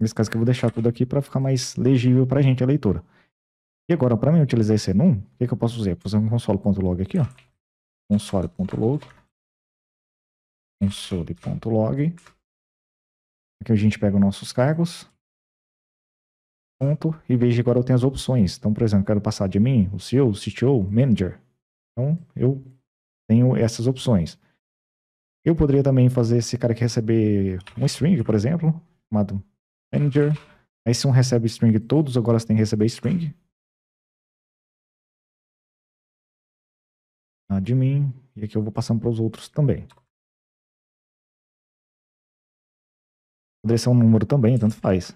Nesse caso que eu vou deixar tudo aqui para ficar mais legível para a gente, a leitura. E agora, para mim utilizar esse enum, o que, que eu posso fazer? Vou fazer um console.log aqui, ó. console.log console.log Aqui a gente pega os nossos cargos. Ponto. E veja agora eu tenho as opções. Então, por exemplo, quero passar de mim, o CEO, o CTO, Manager. Então, eu tenho essas opções. Eu poderia também fazer esse cara que receber um string, por exemplo, chamado manager. Aí se um recebe string, todos agora tem que receber string. a ah, de mim, e aqui eu vou passando para os outros também. Poderia ser um número também, tanto faz.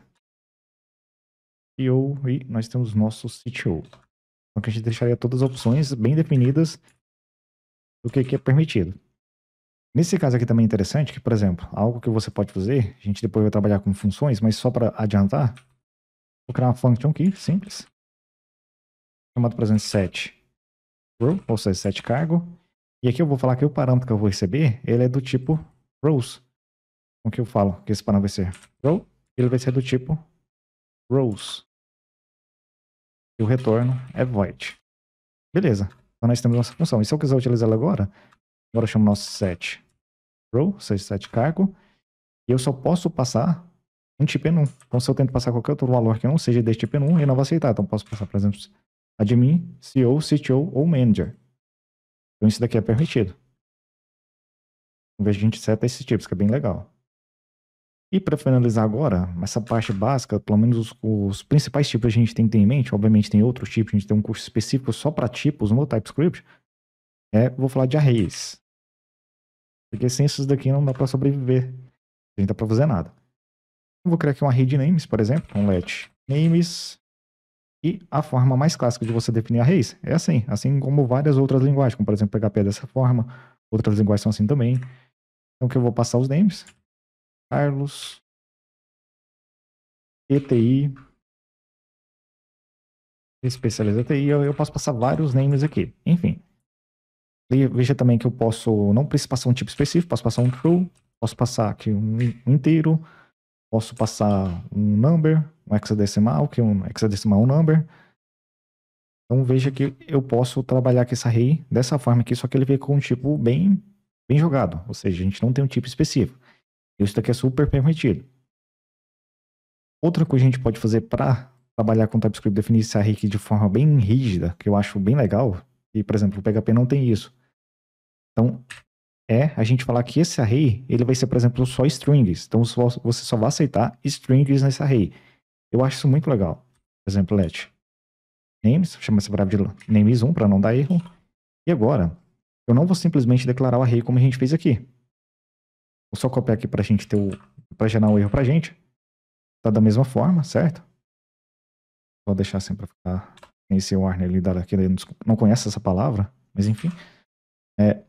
CEO, e nós temos nosso CTO. Então que a gente deixaria todas as opções bem definidas do que, que é permitido. Nesse caso aqui também é interessante que, por exemplo, algo que você pode fazer, a gente depois vai trabalhar com funções, mas só para adiantar, vou criar uma function aqui, simples, chamada, por exemplo, set row, ou seja, set cargo. E aqui eu vou falar que o parâmetro que eu vou receber, ele é do tipo rows. o que eu falo que esse parâmetro vai ser row, ele vai ser do tipo rows. E o retorno é void. Beleza. Então nós temos nossa função. E se eu quiser utilizar ela agora, agora eu chamo nosso set row, ou seja, set cargo. E eu só posso passar um tipo enum. Então se eu tento passar qualquer outro valor que não seja desse tipo enum, ele não vai aceitar. Então posso passar, por exemplo, admin, CEO, CTO ou manager. Então isso daqui é permitido. Em vez de a gente seta esses tipos, que é bem legal. E para finalizar agora, essa parte básica, pelo menos os, os, principais tipos a gente tem que ter em mente, obviamente tem outros tipos, a gente tem um curso específico só para tipos no TypeScript, é, vou falar de arrays. Porque sem esses daqui não dá para sobreviver, não dá para fazer nada. Eu vou criar aqui um array de names, por exemplo, um let names, e a forma mais clássica de você definir arrays é assim, assim como várias outras linguagens, como por exemplo PHP é dessa forma, outras linguagens são assim também. Então que eu vou passar os names. Carlos ETI especializa Eti. eu, eu posso passar vários names aqui. Enfim. Veja também que eu posso, não preciso passar um tipo específico, posso passar um true, posso passar aqui um inteiro, Posso passar um number, um hexadecimal, que é um hexadecimal number. Então veja que eu posso trabalhar com esse array dessa forma aqui, só que ele veio com um tipo bem, bem jogado. Ou seja, a gente não tem um tipo específico. Isso daqui é super permitido. Outra coisa que a gente pode fazer para trabalhar com TypeScript, definir esse array aqui de forma bem rígida, que eu acho bem legal, e por exemplo, o PHP não tem isso. Então, é a gente falar que esse array, ele vai ser, por exemplo, só strings. Então, você só vai aceitar strings nesse array. Eu acho isso muito legal. Por exemplo, let names, chama essa variável de names1 para não dar erro. E agora, eu não vou simplesmente declarar o array como a gente fez aqui. Vou só copiar aqui para a gente ter o... para gerar um erro para a gente. Tá da mesma forma, certo? Vou deixar assim para ficar... Esse Warner, ele dá não conhece essa palavra, mas enfim. É,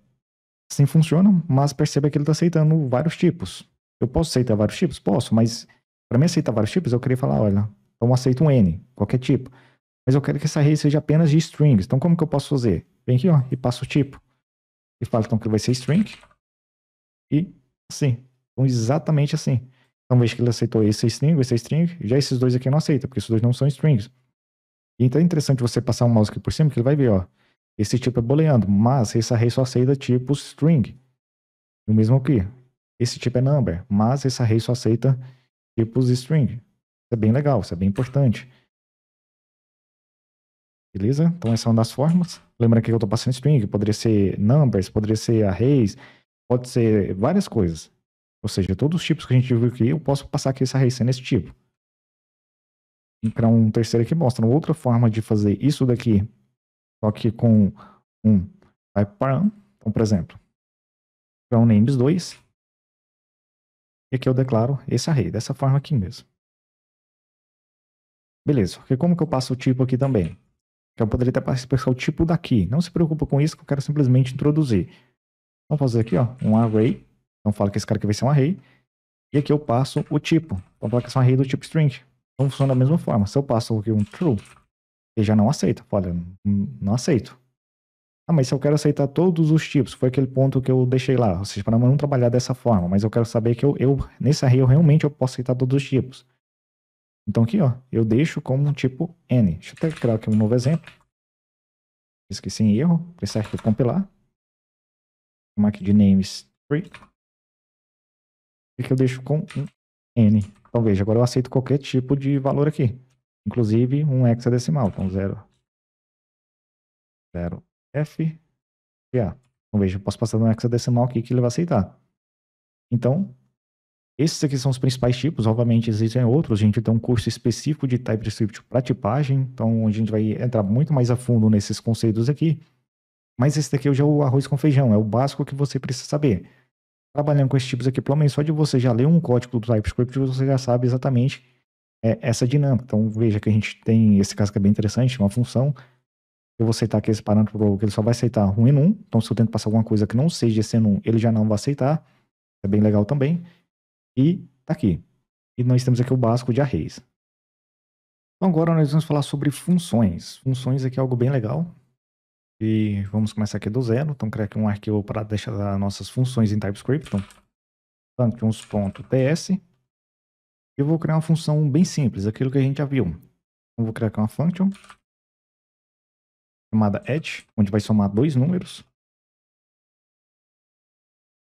assim funcionam, mas perceba que ele está aceitando vários tipos. Eu posso aceitar vários tipos? Posso, mas para mim aceitar vários tipos, eu queria falar, olha, então aceito um N, qualquer tipo. Mas eu quero que essa rede seja apenas de strings. Então como que eu posso fazer? Vem aqui, ó, e passo o tipo. E falo então que vai ser string. E assim. Então exatamente assim. Então veja que ele aceitou esse string, esse string. Já esses dois aqui não aceita, porque esses dois não são strings. E então é interessante você passar um mouse aqui por cima, que ele vai ver, ó. Esse tipo é booleano, mas esse array só aceita tipo string. O mesmo aqui. Esse tipo é number, mas esse array só aceita tipos string. Isso é bem legal, isso é bem importante. Beleza? Então essa é uma das formas. Lembra que eu estou passando string, poderia ser numbers, poderia ser arrays, pode ser várias coisas. Ou seja, todos os tipos que a gente viu aqui, eu posso passar aqui esse array sendo esse tipo. entrar um terceiro aqui mostra outra forma de fazer isso daqui só que com um type param. Então, por exemplo, para é um names 2. E aqui eu declaro esse array, dessa forma aqui mesmo. Beleza, porque como que eu passo o tipo aqui também? eu poderia até passar o tipo daqui. Não se preocupa com isso, que eu quero simplesmente introduzir. Vamos fazer aqui, ó, um array. Então fala que esse cara aqui vai ser um array. E aqui eu passo o tipo. Então fala que é um array do tipo string. Então funciona da mesma forma. Se eu passo aqui um true, ele já não aceita. Olha, hum, não aceito. Ah, mas se eu quero aceitar todos os tipos, foi aquele ponto que eu deixei lá. Ou seja, para não trabalhar dessa forma, mas eu quero saber que eu, eu nesse array eu realmente eu posso aceitar todos os tipos. Então aqui, ó, eu deixo como um tipo N. Deixa eu até criar aqui um novo exemplo. Esqueci em erro, Precisa aqui compilar. Chamar aqui de names tree. E que eu deixo com N. Então veja, agora eu aceito qualquer tipo de valor aqui inclusive um hexadecimal, então 0, 0, F e A. Então veja, eu posso passar um hexadecimal aqui que ele vai aceitar. Então, esses aqui são os principais tipos, obviamente existem outros, a gente tem um curso específico de TypeScript para tipagem, então a gente vai entrar muito mais a fundo nesses conceitos aqui. Mas esse daqui já é o arroz com feijão, é o básico que você precisa saber. Trabalhando com esses tipos aqui, pelo menos só de você já ler um código do TypeScript, você já sabe exatamente é, essa dinâmica. Então veja que a gente tem esse caso que é bem interessante, uma função eu vou aceitar que esse parâmetro que ele só vai aceitar um e um. Então, se eu tento passar alguma coisa que não seja esse um, ele já não vai aceitar. É bem legal também. E tá aqui. E nós temos aqui o básico de arrays. Então, agora nós vamos falar sobre funções. Funções aqui é algo bem legal. E vamos começar aqui do zero. Então, criar aqui um arquivo para deixar nossas funções em TypeScript. Então, functions.ts. Eu vou criar uma função bem simples, aquilo que a gente já viu. Então, eu vou criar aqui uma function chamada add, onde vai somar dois números.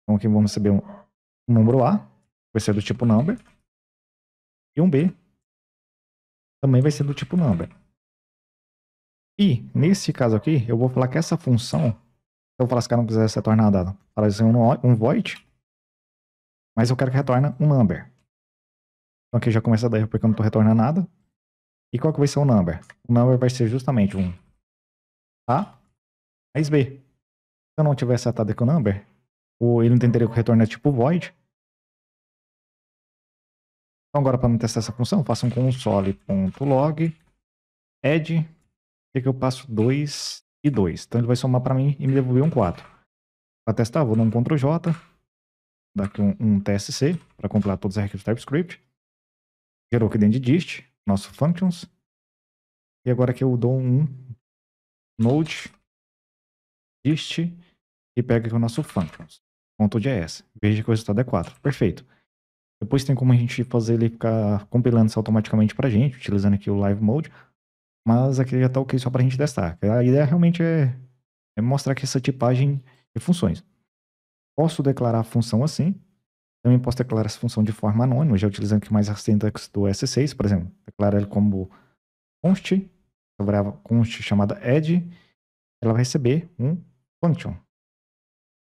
Então aqui vamos receber um, um número A, vai ser do tipo number, e um B, também vai ser do tipo number. E, nesse caso aqui, eu vou falar que essa função, se eu falar se ela não quiser ser tornada, ela vai ser um void, mas eu quero que retorne um number. Então aqui já começa daí porque eu não estou retornando nada. E qual que vai ser o number? O number vai ser justamente um A mais B. Se eu não tivesse atado aqui o number, ou ele não entenderia que o retorno é tipo void. Então agora para testar essa função, faço um console.log add, e aqui eu passo 2 e 2. Então ele vai somar para mim e me devolver um 4. Para testar, vou dar um Ctrl J, daqui um, um TSC para compilar todos os arquivos TypeScript gerou aqui dentro de dist, nosso functions. E agora que eu dou um node dist e pego aqui o nosso functions. .js. Veja que o resultado é 4. Perfeito. Depois tem como a gente fazer ele ficar compilando isso automaticamente para a gente, utilizando aqui o Live Mode. Mas aqui já está ok só para a gente testar. A ideia realmente é, é mostrar que essa tipagem de funções. Posso declarar a função assim, também posso declarar essa função de forma anônima, já utilizando que mais a do S6, por exemplo. Declarar ele como const, sobre const chamada add, ela vai receber um function.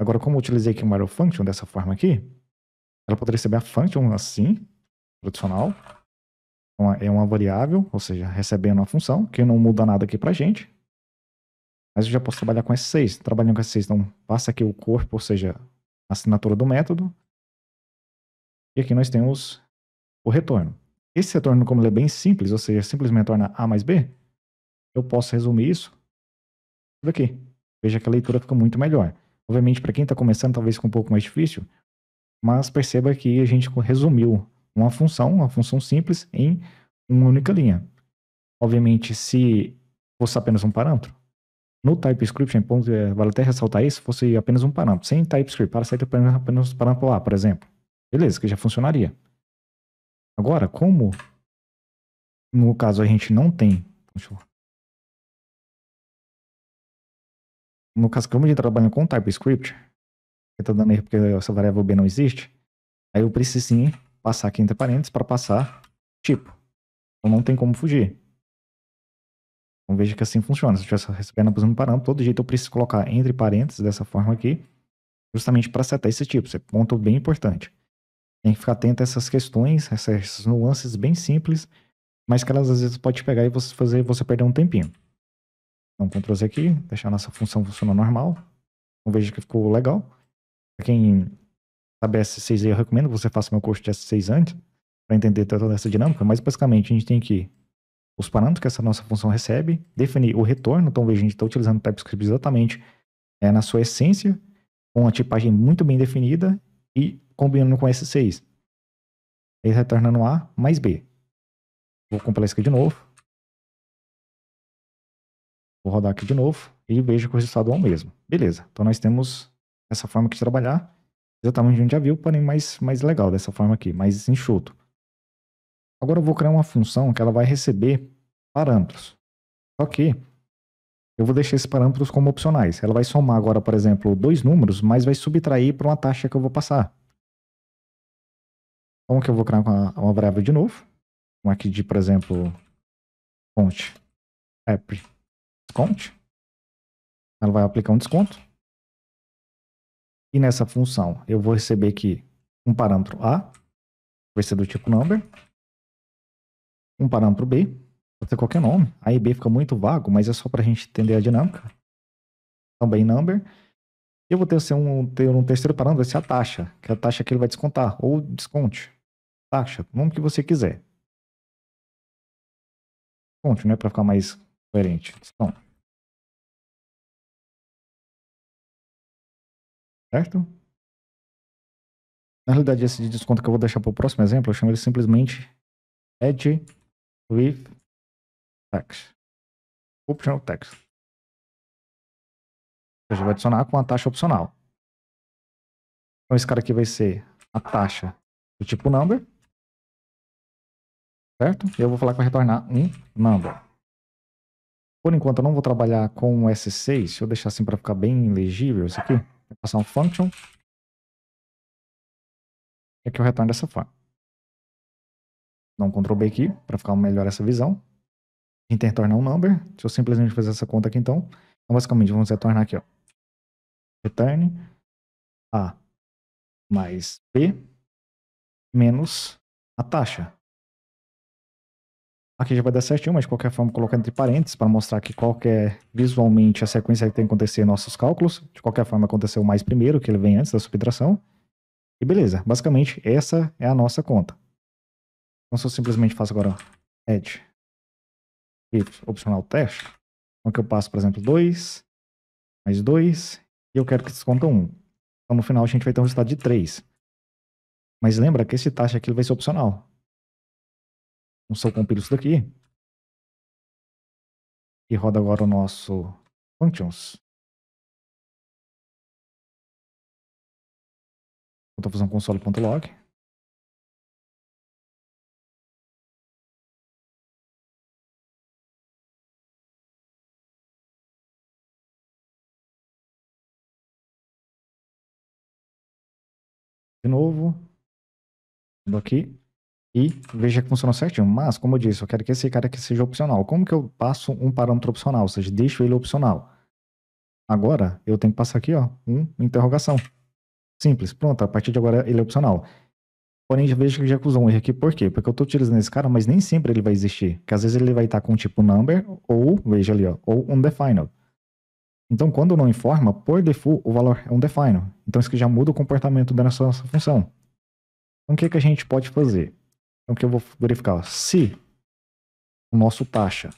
Agora, como eu utilizei aqui uma arrow function dessa forma aqui, ela poderia receber a function assim, tradicional. Uma, então, é uma variável, ou seja, recebendo uma função, que não muda nada aqui pra gente. Mas eu já posso trabalhar com S6. Trabalhando com S6, então passa aqui o corpo, ou seja, a assinatura do método. E aqui nós temos o retorno. Esse retorno, como ele é bem simples, ou seja, simplesmente torna A mais B, eu posso resumir isso por aqui. Veja que a leitura fica muito melhor. Obviamente, para quem está começando, talvez com um pouco mais difícil, mas perceba que a gente resumiu uma função, uma função simples, em uma única linha. Obviamente, se fosse apenas um parâmetro, no TypeScript, é, vale até ressaltar isso, fosse apenas um parâmetro, sem TypeScript, para ser apenas um parâmetro A, por exemplo Beleza, que já funcionaria. Agora, como no caso a gente não tem. No caso, como a gente trabalha com TypeScript, que tá dando erro porque essa variável B não existe, aí eu preciso sim passar aqui entre parênteses para passar tipo. Então não tem como fugir. Então veja que assim funciona. Se eu estivesse recebendo um parâmetro, todo jeito eu preciso colocar entre parênteses dessa forma aqui, justamente para setar esse tipo. Esse é ponto bem importante. Tem que ficar atento a essas questões, essas nuances bem simples, mas que elas às vezes pode pegar e você fazer você perder um tempinho. Então, Ctrl Z aqui, deixar a nossa função funcionar normal. Então, veja que ficou legal. Para quem sabe S6 eu recomendo que você faça meu curso de S6 antes, para entender toda essa dinâmica, mas basicamente a gente tem aqui os parâmetros que essa nossa função recebe, definir o retorno, então veja, a gente está utilizando o TypeScript exatamente é, na sua essência, com uma tipagem muito bem definida e combinando com S6. Aí retornando A mais B. Vou compilar isso aqui de novo. Vou rodar aqui de novo e vejo que o resultado é o mesmo. Beleza, então nós temos essa forma aqui de trabalhar. Exatamente onde a gente já viu, porém mais, mais legal dessa forma aqui, mais enxuto. Agora eu vou criar uma função que ela vai receber parâmetros. Só que eu vou deixar esses parâmetros como opcionais. Ela vai somar agora, por exemplo, dois números, mas vai subtrair para uma taxa que eu vou passar. Então, eu vou criar uma, uma variável de novo. Uma aqui de, por exemplo, fonte app desconto. Ela vai aplicar um desconto. E nessa função, eu vou receber aqui um parâmetro A, vai ser do tipo number, um parâmetro B, Pode ser qualquer nome. A e B fica muito vago, mas é só para a gente entender a dinâmica. Também number. Eu vou ter, assim, um, ter um terceiro parâmetro, vai ser a taxa, que é a taxa que ele vai descontar, ou desconte. Taxa, o nome que você quiser. Desconte, né? Para ficar mais coerente. Então, certo? Na realidade, esse de desconto que eu vou deixar para o próximo exemplo, eu chamo ele simplesmente Edge with tax. Optional tax. Ou seja, vai adicionar com a taxa opcional. Então esse cara aqui vai ser a taxa do tipo number. Certo? E eu vou falar que vai retornar um number. Por enquanto eu não vou trabalhar com S6. Se eu deixar assim para ficar bem legível isso aqui. Vou passar um function. É e aqui eu retorno dessa forma. Dá um Ctrl B aqui para ficar melhor essa visão a gente retorna um number. Deixa eu simplesmente fazer essa conta aqui então. Então, basicamente, vamos retornar aqui, ó. Return A mais B menos a taxa. Aqui já vai dar certinho, mas de qualquer forma, colocando entre parênteses para mostrar que qual que é visualmente a sequência que tem que acontecer em nossos cálculos. De qualquer forma, aconteceu mais primeiro, que ele vem antes da subtração. E beleza, basicamente essa é a nossa conta. Então, se eu simplesmente faço agora add opcional test, Então que eu passo, por exemplo, 2, mais 2, e eu quero que desconta 1. Um. Então no final a gente vai ter um resultado de 3. Mas lembra que esse taxa aqui vai ser opcional. Então se eu compilo isso daqui, e roda agora o nosso functions. Estou fazendo console.log. novo. Aqui. E veja que funcionou certinho. Mas, como eu disse, eu quero que esse cara aqui seja opcional. Como que eu passo um parâmetro opcional? Ou seja, deixo ele opcional. Agora, eu tenho que passar aqui, ó, um interrogação. Simples. Pronto, a partir de agora ele é opcional. Porém, veja que já usou um erro aqui. Por quê? Porque eu estou utilizando esse cara, mas nem sempre ele vai existir. Porque às vezes ele vai estar com tipo number ou, veja ali, ó, ou undefined. Então, quando não informa, por default, o valor é um define. Então, isso que já muda o comportamento da nossa função. Então, o que, que a gente pode fazer? Então, o que eu vou verificar? Se o nosso taxa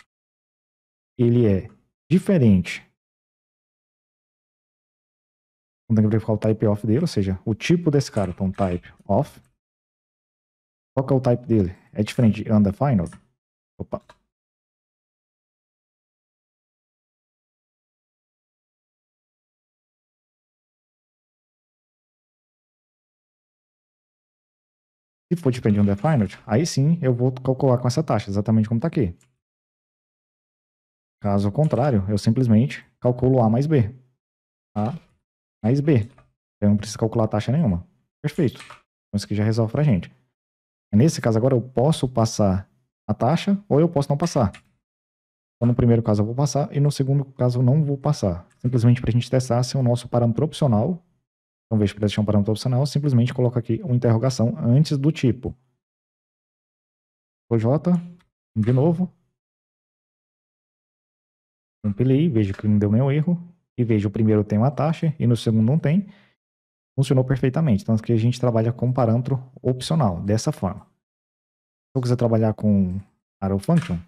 ele é diferente. Então, tem que verificar o type off dele, ou seja, o tipo desse cara. Então, type off. Qual que é o type dele? É diferente de undefined? Opa, e for depending on defined, aí sim eu vou calcular com essa taxa, exatamente como está aqui. Caso contrário, eu simplesmente calculo A mais B. A mais B. Eu não preciso calcular taxa nenhuma. Perfeito. Então isso aqui já resolve para a gente. Nesse caso agora eu posso passar a taxa ou eu posso não passar. Então no primeiro caso eu vou passar e no segundo caso eu não vou passar. Simplesmente para a gente testar se o nosso parâmetro opcional então vejo que para deixar um parâmetro opcional, simplesmente coloco aqui uma interrogação antes do tipo. OJ, de novo. Compilei, vejo que não deu nenhum erro. E vejo o primeiro tem uma taxa e no segundo não tem. Funcionou perfeitamente. Então aqui a gente trabalha com parâmetro opcional, dessa forma. Se eu quiser trabalhar com arrow function,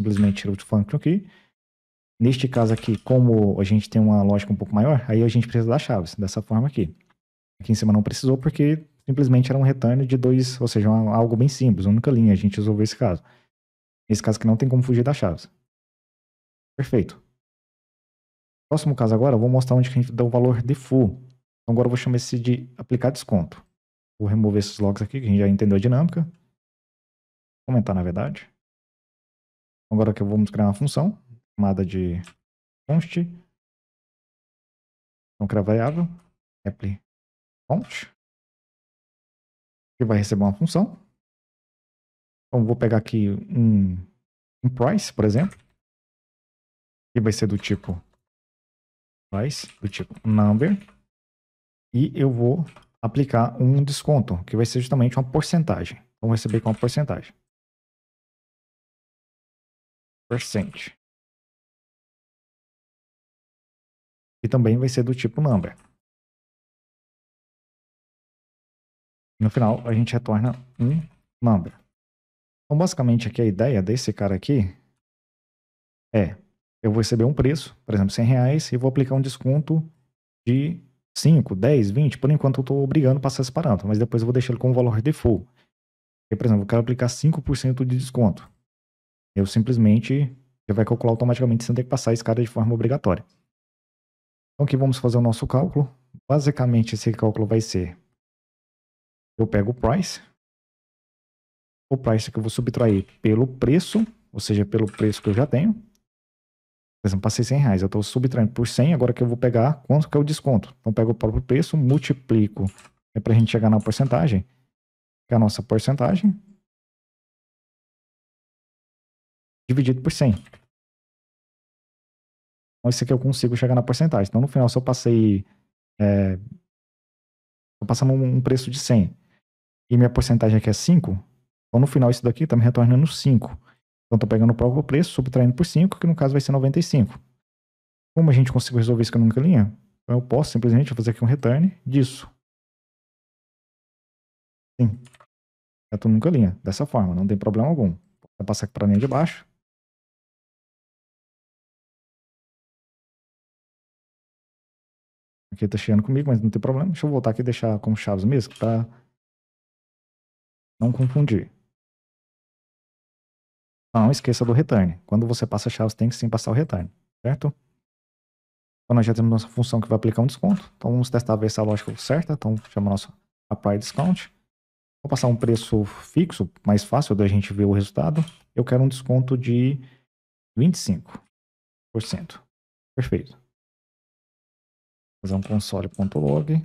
simplesmente tiro o function aqui Neste caso aqui, como a gente tem uma lógica um pouco maior, aí a gente precisa das chaves, dessa forma aqui. Aqui em cima não precisou porque simplesmente era um return de dois, ou seja, uma, algo bem simples, única linha, a gente resolveu esse caso. Nesse caso que não tem como fugir das chaves. Perfeito. Próximo caso agora, eu vou mostrar onde a gente dá o valor de full. Então agora eu vou chamar esse de aplicar desconto. Vou remover esses logs aqui, que a gente já entendeu a dinâmica. Vou comentar, na verdade. Agora que vamos criar uma função chamada de const. Então, variável. Apply const. Que vai receber uma função. Então, vou pegar aqui um, um price, por exemplo. Que vai ser do tipo price, do tipo number. E eu vou aplicar um desconto, que vai ser justamente uma porcentagem. Então, Vamos receber com uma porcentagem. Percent. e também vai ser do tipo number. No final, a gente retorna um number. Então, basicamente, aqui a ideia desse cara aqui é, eu vou receber um preço, por exemplo, 100 reais, e vou aplicar um desconto de 5, 10, 20, por enquanto eu estou obrigando a passar esse parâmetro, mas depois eu vou deixar ele com o valor default. por exemplo, eu quero aplicar 5% de desconto. Eu simplesmente, já vai calcular automaticamente, sem ter que passar esse cara de forma obrigatória. Então aqui vamos fazer o nosso cálculo. Basicamente esse cálculo vai ser, eu pego o price, o price que eu vou subtrair pelo preço, ou seja, pelo preço que eu já tenho. Por exemplo, passei 100 reais, eu estou subtraindo por 100, agora que eu vou pegar quanto que é o desconto. Então pego o próprio preço, multiplico, é para a gente chegar na porcentagem, que é a nossa porcentagem, dividido por 100. Então, isso aqui eu consigo chegar na porcentagem. Então, no final, se eu passei. É, passando um preço de 100 e minha porcentagem aqui é 5, então no final isso daqui está me retornando 5. Então, estou pegando o próprio preço, subtraindo por 5, que no caso vai ser 95. Como a gente conseguiu resolver isso com a única linha? Então, eu posso simplesmente fazer aqui um return disso. Sim. É tudo nunca linha, dessa forma, não tem problema algum. Vou passar aqui para a linha de baixo. Aqui tá chiando comigo, mas não tem problema. Deixa eu voltar aqui e deixar como chaves mesmo, pra não confundir. Não esqueça do return. Quando você passa chaves, tem que sim passar o return, certo? Então nós já temos nossa função que vai aplicar um desconto. Então vamos testar ver se a lógica é certa. Então chama nosso apply discount. Vou passar um preço fixo, mais fácil da gente ver o resultado. Eu quero um desconto de 25%. Perfeito fazer um console.log.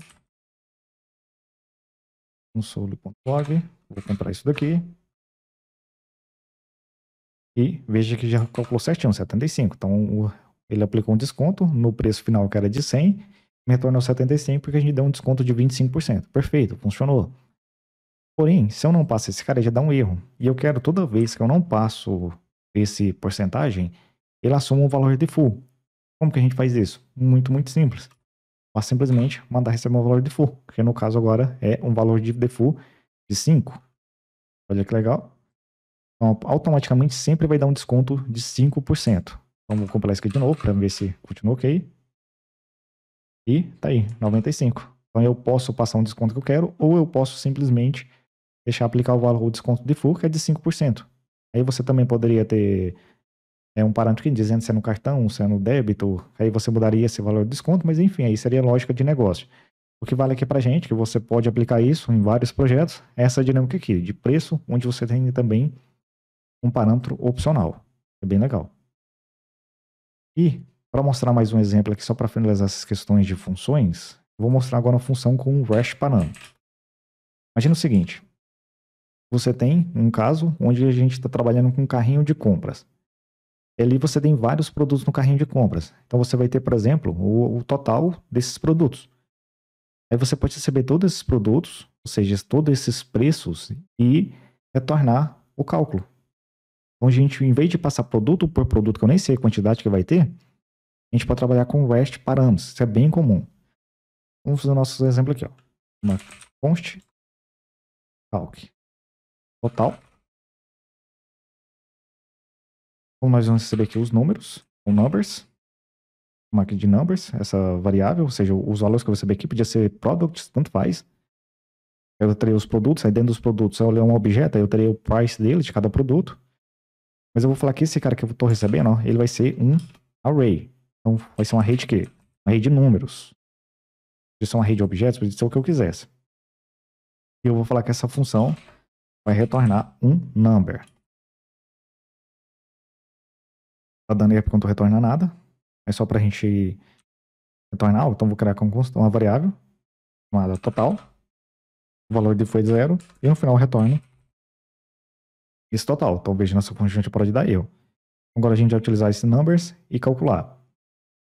Console.log. Vou comprar isso daqui. E veja que já calculou certinho, 75. Então, ele aplicou um desconto no preço final que era de 100, me retornou 75 porque a gente deu um desconto de 25%. Perfeito, funcionou. Porém, se eu não passo esse cara, já dá um erro. E eu quero toda vez que eu não passo esse porcentagem, ele assuma um valor de full. Como que a gente faz isso? Muito, muito simples mas simplesmente mandar receber um valor de full, que no caso agora é um valor de default de 5. Olha que legal. Então, automaticamente sempre vai dar um desconto de 5%. Então, vou compilar isso aqui de novo para ver se continua ok. E tá aí, 95. Então, eu posso passar um desconto que eu quero, ou eu posso simplesmente deixar aplicar o valor do desconto de full, que é de 5%. Aí você também poderia ter é um parâmetro que dizendo se é no cartão, se é no débito, aí você mudaria esse valor de desconto, mas enfim, aí seria lógica de negócio. O que vale aqui para gente, que você pode aplicar isso em vários projetos, é essa dinâmica aqui, de preço, onde você tem também um parâmetro opcional. É bem legal. E, para mostrar mais um exemplo aqui, só para finalizar essas questões de funções, vou mostrar agora uma função com um REST parâmetro. Imagina o seguinte, você tem um caso onde a gente está trabalhando com um carrinho de compras ali você tem vários produtos no carrinho de compras. Então você vai ter, por exemplo, o, o total desses produtos. Aí você pode receber todos esses produtos, ou seja, todos esses preços e retornar o cálculo. Então a gente, em vez de passar produto por produto, que eu nem sei a quantidade que vai ter, a gente pode trabalhar com REST parâmetros. Isso é bem comum. Vamos fazer o nosso exemplo aqui. Ó. Uma const calc total Então, nós vamos receber aqui os números, o numbers, uma aqui de numbers, essa variável, ou seja, os valores que eu vou receber aqui podia ser products, tanto faz. Eu terei os produtos, aí dentro dos produtos eu é um objeto, aí eu terei o price dele, de cada produto. Mas eu vou falar que esse cara que eu estou recebendo, ó, ele vai ser um array. Então, vai ser uma rede que Uma rede de números. Pode ser uma rede de objetos, pode ser o que eu quisesse. E eu vou falar que essa função vai retornar um number. tá dando erro quando retorna nada. É só pra gente retornar. Então vou criar como uma variável chamada total. O valor dele foi zero. E no final eu retorno esse total. Então veja nossa conjunta pode dar eu Agora a gente vai utilizar esse numbers e calcular.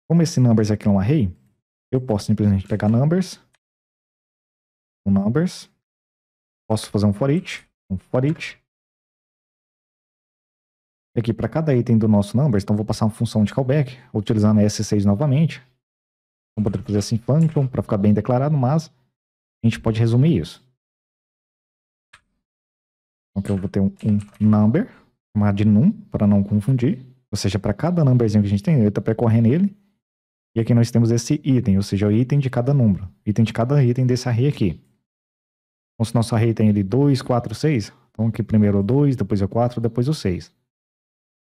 Como esse numbers aqui é um array, eu posso simplesmente pegar numbers, um numbers, posso fazer um for each, um for each, aqui é para cada item do nosso numbers, então vou passar uma função de callback, utilizando a S6 novamente. Vou então, fazer assim function para ficar bem declarado, mas a gente pode resumir isso. Então eu vou ter um, um number, chamar de num, para não confundir. Ou seja, para cada numberzinho que a gente tem, ele está percorrendo ele. E aqui nós temos esse item, ou seja, é o item de cada número. Item de cada item desse array aqui. Então se nosso array tem ele 2, 4, 6, então aqui primeiro o 2, depois o 4, depois o 6.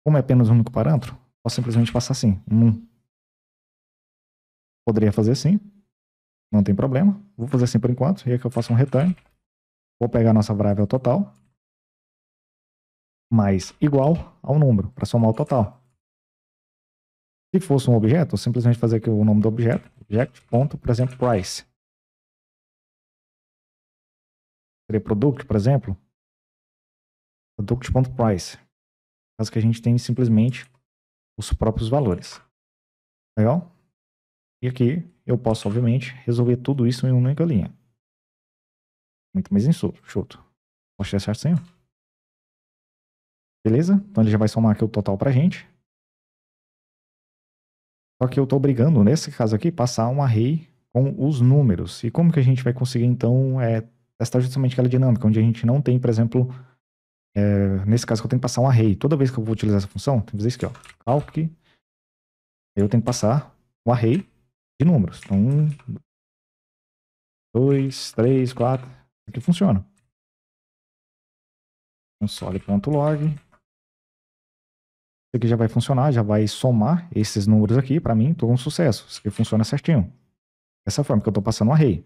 Como é apenas um único parâmetro, posso simplesmente passar assim, um. Poderia fazer assim, não tem problema. Vou fazer assim por enquanto, e aqui é eu faço um return. Vou pegar a nossa variável total, mais igual ao número, para somar o total. Se fosse um objeto, eu simplesmente fazer aqui o nome do objeto, object, ponto, por exemplo, price. Seria product, por exemplo, product.price caso que a gente tenha simplesmente os próprios valores. Legal? E aqui eu posso, obviamente, resolver tudo isso em uma única linha. Muito mais enxuto. Posso tirar certo, senhor? Beleza? Então ele já vai somar aqui o total pra gente. Só que eu estou obrigando, nesse caso aqui, passar um array com os números. E como que a gente vai conseguir, então, é, testar justamente aquela dinâmica, onde a gente não tem, por exemplo, é, nesse caso que eu tenho que passar um array. Toda vez que eu vou utilizar essa função, tem que fazer isso aqui, ó. Calc. Eu tenho que passar um array de números. Então, um, dois, três, quatro. Isso aqui funciona. Console.log. Isso aqui já vai funcionar, já vai somar esses números aqui. Para mim, estou um sucesso. Isso aqui funciona certinho. Dessa forma que eu estou passando um array.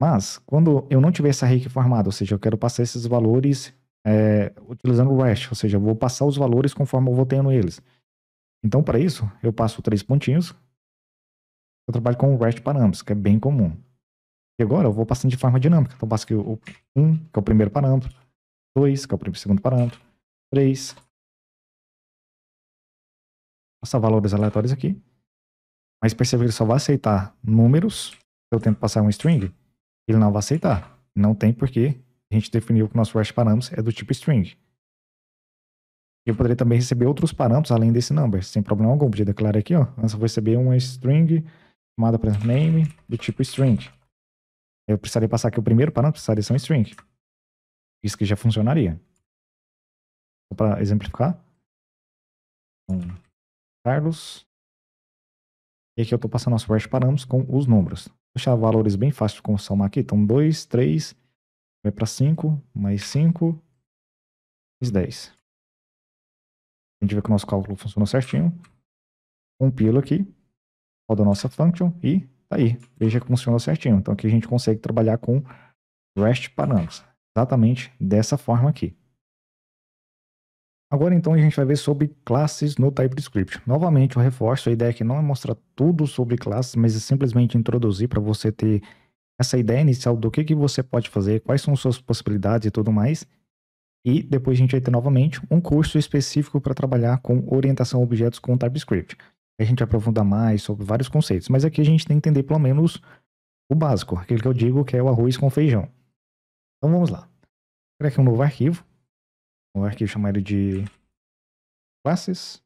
Mas, quando eu não tiver esse array aqui formado, ou seja, eu quero passar esses valores é, utilizando o REST, ou seja, eu vou passar os valores conforme eu vou tendo eles. Então, para isso, eu passo três pontinhos. Eu trabalho com o REST parâmetros, que é bem comum. E agora eu vou passando de forma dinâmica. Então, eu passo aqui o 1, um, que é o primeiro parâmetro, 2, que é o primeiro, segundo parâmetro, 3. Passar valores aleatórios aqui. Mas perceba que ele só vai aceitar números. Se eu tento passar um string, ele não vai aceitar. Não tem porquê a gente definiu que o nosso REST params é do tipo string. Eu poderia também receber outros parâmetros além desse number, sem problema algum. Podia declarar aqui, ó. Antes eu vou receber uma string chamada, por exemplo, name do tipo string. Eu precisaria passar aqui o primeiro parâmetro, precisaria ser um string. Isso que já funcionaria. para exemplificar. Então, Carlos. E aqui eu estou passando nosso REST parâmetros com os números. Vou deixar valores bem fáceis de consumar aqui. Então, 2, 3, Vai para 5, mais 5, mais 10. A gente vê que o nosso cálculo funcionou certinho. Compila aqui, roda a nossa function e tá aí. Veja que funcionou certinho. Então aqui a gente consegue trabalhar com REST parâmetros. Exatamente dessa forma aqui. Agora então a gente vai ver sobre classes no TypeScript. Novamente eu reforço, a ideia aqui não é mostrar tudo sobre classes, mas é simplesmente introduzir para você ter essa ideia inicial do que, que você pode fazer, quais são suas possibilidades e tudo mais. E depois a gente vai ter novamente um curso específico para trabalhar com orientação a objetos com TypeScript. A gente aprofunda mais sobre vários conceitos, mas aqui a gente tem que entender pelo menos o básico, aquilo que eu digo que é o arroz com feijão. Então vamos lá. Vou criar aqui um novo arquivo, um arquivo chamado de classes.ts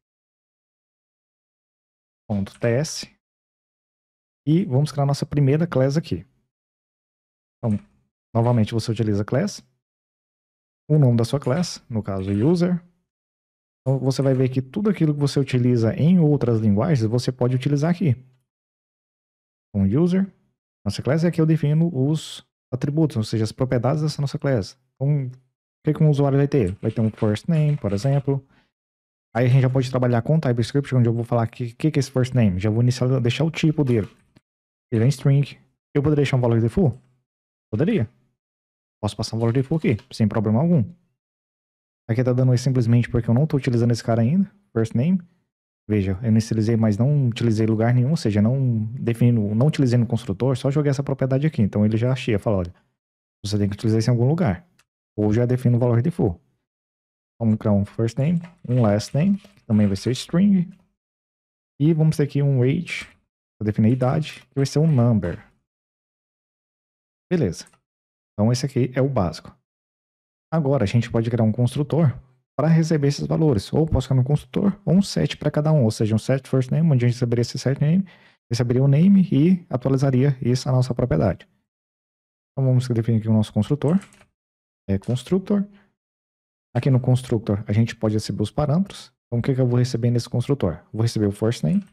e vamos criar nossa primeira classe aqui. Então, novamente você utiliza class, o nome da sua classe, no caso user. Então, você vai ver que tudo aquilo que você utiliza em outras linguagens, você pode utilizar aqui. Então, user, nossa classe, e é aqui eu defino os atributos, ou seja, as propriedades dessa nossa classe. Então, o que, que um usuário vai ter? Vai ter um first name, por exemplo. Aí a gente já pode trabalhar com TypeScript, onde eu vou falar o que, que, que, é esse first name. Já vou iniciar, deixar o tipo dele. Ele é string. Eu poderia deixar um valor de default? Poderia. Posso passar um valor de full aqui, sem problema algum. Aqui tá dando simplesmente porque eu não tô utilizando esse cara ainda, first name. Veja, eu inicializei, mas não utilizei lugar nenhum, ou seja, não definindo, não utilizei no construtor, só joguei essa propriedade aqui. Então ele já achei, fala, olha, você tem que utilizar isso em algum lugar. Ou já defino o valor de full. Vamos criar um first name, um last name, que também vai ser string. E vamos ter aqui um age, para definir a idade, que vai ser um number. Beleza. Então esse aqui é o básico. Agora a gente pode criar um construtor para receber esses valores. Ou posso criar um construtor ou um set para cada um. Ou seja, um set first name, onde a gente receberia esse set name, receberia o um name e atualizaria isso à nossa propriedade. Então vamos definir aqui o nosso construtor. É constructor. Aqui no constructor a gente pode receber os parâmetros. Então o que, que eu vou receber nesse construtor? Vou receber o first name,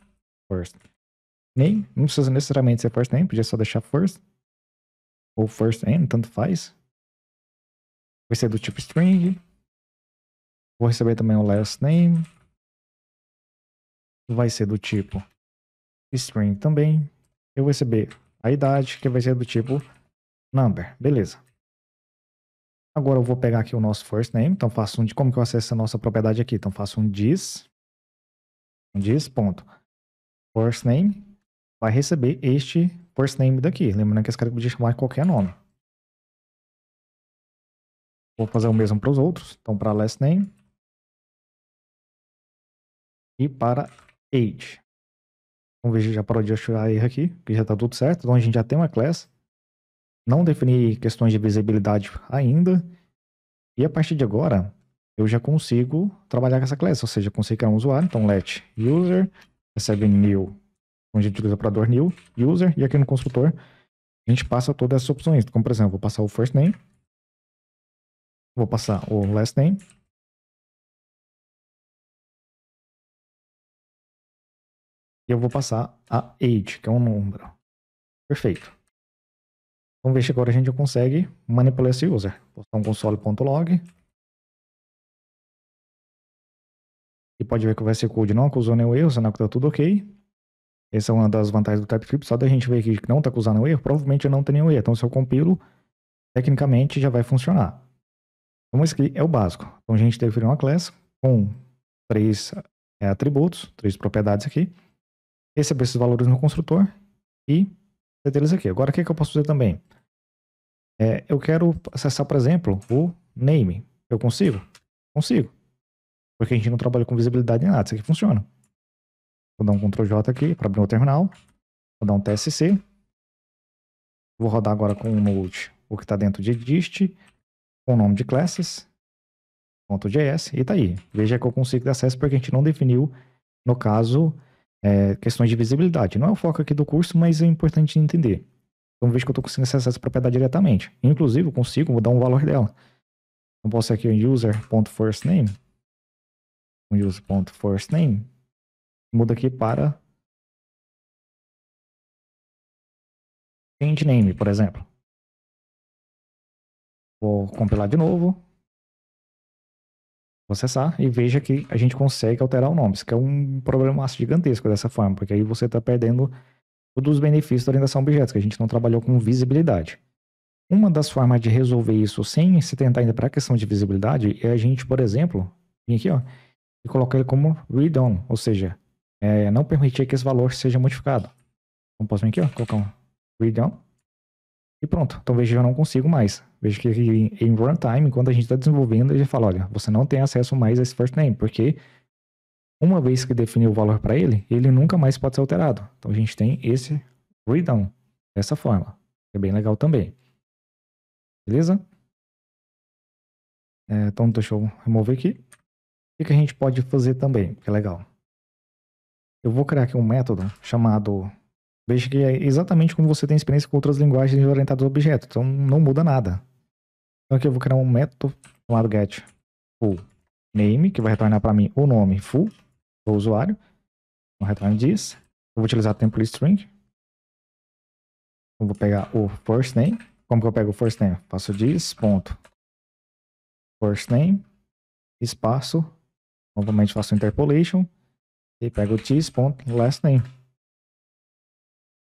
first name. Não precisa necessariamente ser first name, podia só deixar first. Ou first name tanto faz. Vai ser do tipo string. Vou receber também o last name. Vai ser do tipo string também. Eu vou receber a idade, que vai ser do tipo number. Beleza. Agora eu vou pegar aqui o nosso first name. Então faço um de como que eu acesso a nossa propriedade aqui. Então faço um dis um ponto first name vai receber este first name daqui. Lembrando que esse cara podia chamar qualquer nome. Vou fazer o mesmo para os outros. Então, para last name. E para age. Vamos ver se já parou de achar erro aqui, que já está tudo certo. Então, a gente já tem uma class. Não defini questões de visibilidade ainda. E a partir de agora, eu já consigo trabalhar com essa classe, ou seja, consigo criar um usuário. Então, let user recebe new onde a gente utiliza para dor new, user, e aqui no construtor a gente passa todas essas opções. Como, então, por exemplo, vou passar o first name, vou passar o last name, e eu vou passar a age, que é um número. Perfeito. Vamos ver se agora a gente consegue manipular esse user. Vou postar um console.log. E pode ver que vai ser code não acusou nenhum erro, senão que está tudo ok. Essa é uma das vantagens do TypeScript, só da gente ver aqui que não está causando erro, provavelmente eu não tenho nenhum erro. Então, se eu compilo, tecnicamente já vai funcionar. Então, esse aqui é o básico. Então, a gente definiu uma classe com três é, atributos, três propriedades aqui, é receber esses valores no construtor e ter é eles aqui. Agora, o que, que eu posso fazer também? É, eu quero acessar, por exemplo, o name. Eu consigo? Consigo. Porque a gente não trabalha com visibilidade em nada. Isso aqui funciona. Vou dar um Ctrl J aqui para abrir o terminal. Vou dar um TSC. Vou rodar agora com o Node o que está dentro de dist, com o nome de classes, ponto .js, e tá aí. Veja que eu consigo dar acesso porque a gente não definiu, no caso, é, questões de visibilidade. Não é o foco aqui do curso, mas é importante entender. Então veja que eu estou conseguindo acessar essa propriedade diretamente. Inclusive, eu consigo mudar um valor dela. Então posso aqui em user.firstname, user.firstname, Muda aqui para change name, por exemplo. Vou compilar de novo. Vou acessar e veja que a gente consegue alterar o nome. Isso que é um problema gigantesco dessa forma, porque aí você está perdendo todos os benefícios da orientação a objetos, que a gente não trabalhou com visibilidade. Uma das formas de resolver isso sem se tentar ainda para a questão de visibilidade é a gente, por exemplo, vir aqui ó, e colocar ele como read-on, ou seja, é, não permitir que esse valor seja modificado. Então posso vir aqui, ó, colocar um read on. E pronto. Então veja, eu não consigo mais. Veja que em, em runtime, enquanto a gente está desenvolvendo, ele fala, olha, você não tem acesso mais a esse first name, porque uma vez que definiu o valor para ele, ele nunca mais pode ser alterado. Então a gente tem esse read on dessa forma. É bem legal também. Beleza? É, então deixa eu remover aqui. O que a gente pode fazer também, que é legal. Eu vou criar aqui um método chamado Veja que é exatamente como você tem experiência com outras linguagens orientadas a objeto. Então não muda nada. Então aqui eu vou criar um método chamado get full name, que vai retornar para mim o nome full do usuário. No return diz. Eu vou utilizar template string. Eu vou pegar o first name. Como que eu pego o first name? Eu faço this ponto first name espaço. Novamente faço interpolation. E pega o tis.lastname. ponto, last name.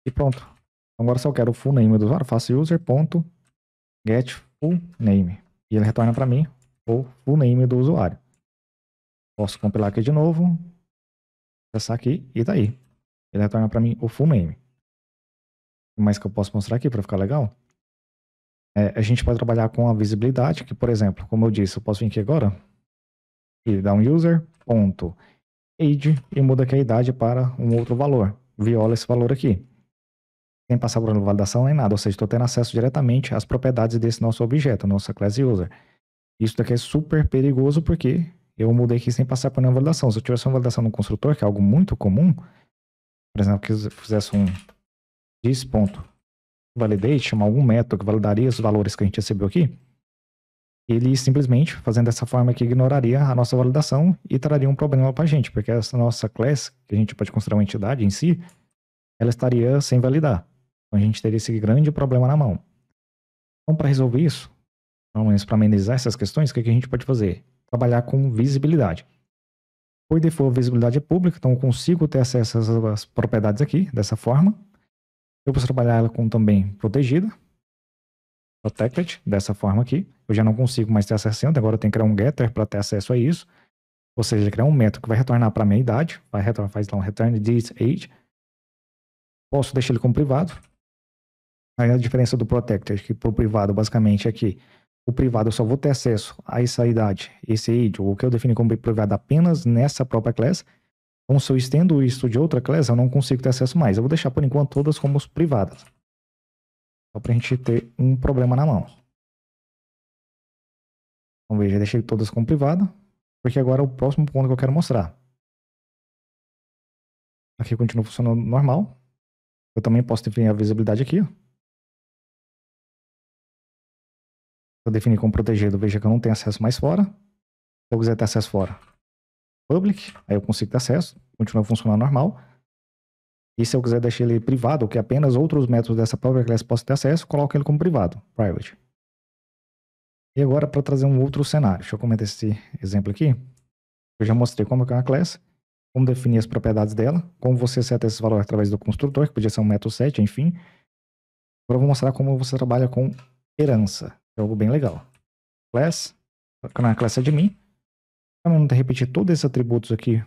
E pronto. Agora só quero o full name do usuário. Faço user ponto get full name. E ele retorna para mim o full name do usuário. Posso compilar aqui de novo. Acessar aqui e daí tá aí. Ele retorna para mim o full name. O que mais que eu posso mostrar aqui para ficar legal? É, a gente pode trabalhar com a visibilidade, que por exemplo, como eu disse, eu posso vir aqui agora e dar um user ponto age e muda aqui a idade para um outro valor. Viola esse valor aqui. Sem passar por validação nem nada, ou seja, estou tendo acesso diretamente às propriedades desse nosso objeto, nossa class user. Isso daqui é super perigoso porque eu mudei aqui sem passar por nenhuma validação. Se eu tivesse uma validação no construtor, que é algo muito comum, por exemplo, que eu fizesse um this ponto algum método que validaria os valores que a gente recebeu aqui, ele simplesmente, fazendo dessa forma que ignoraria a nossa validação e traria um problema para a gente, porque essa nossa classe, que a gente pode considerar uma entidade em si, ela estaria sem validar. Então a gente teria esse grande problema na mão. Então, para resolver isso, para amenizar essas questões, o que, que a gente pode fazer? Trabalhar com visibilidade. Por default, a visibilidade é pública, então eu consigo ter acesso a essas propriedades aqui, dessa forma. Eu posso trabalhar ela com também protegida, protected dessa forma aqui. Eu já não consigo mais ter acesso agora eu tenho que criar um getter para ter acesso a isso. Ou seja, criar um método que vai retornar para a minha idade, vai retornar, faz lá um return this age. Posso deixar ele como privado. Aí a diferença do Protected, é que para o privado, basicamente, é que o privado eu só vou ter acesso a essa idade, esse age, ou o que eu defini como privado apenas nessa própria classe. Então, se eu estendo isso de outra classe, eu não consigo ter acesso mais. Eu vou deixar por enquanto todas como privadas. Só para a gente ter um problema na mão. Então veja, deixei todas com privada, porque agora é o próximo ponto que eu quero mostrar. Aqui continua funcionando normal. Eu também posso definir a visibilidade aqui. Se Eu definir como protegido, veja que eu não tenho acesso mais fora. Se eu quiser ter acesso fora, public, aí eu consigo ter acesso, continua funcionando normal. E se eu quiser deixar ele privado, que é apenas outros métodos dessa própria classe possam ter acesso, coloco ele como privado, private. E agora, para trazer um outro cenário, deixa eu comentar esse exemplo aqui. Eu já mostrei como é uma classe, como definir as propriedades dela, como você seta esses valores através do construtor, que podia ser um método set, enfim. Agora eu vou mostrar como você trabalha com herança, é algo bem legal. Class, na classe admin, para não é é repetir todos esses atributos aqui,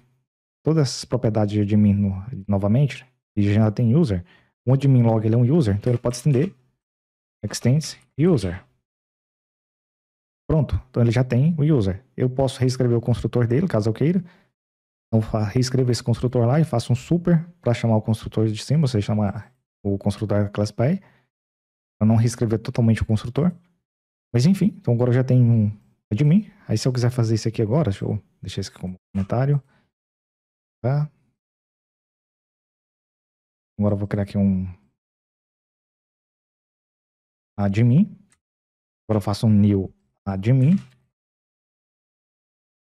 todas essas propriedades de admin no, novamente, e já tem user, o admin log ele é um user, então ele pode estender extends user. Pronto, então ele já tem o user. Eu posso reescrever o construtor dele, caso eu queira. Então reescrevo esse construtor lá e faço um super para chamar o construtor de cima, ou seja chamar o construtor da classe pai para não reescrever totalmente o construtor. Mas enfim, então agora eu já tenho um admin. Aí se eu quiser fazer isso aqui agora, deixa eu deixar isso aqui como comentário. Tá? Agora eu vou criar aqui um admin. Agora eu faço um new admin.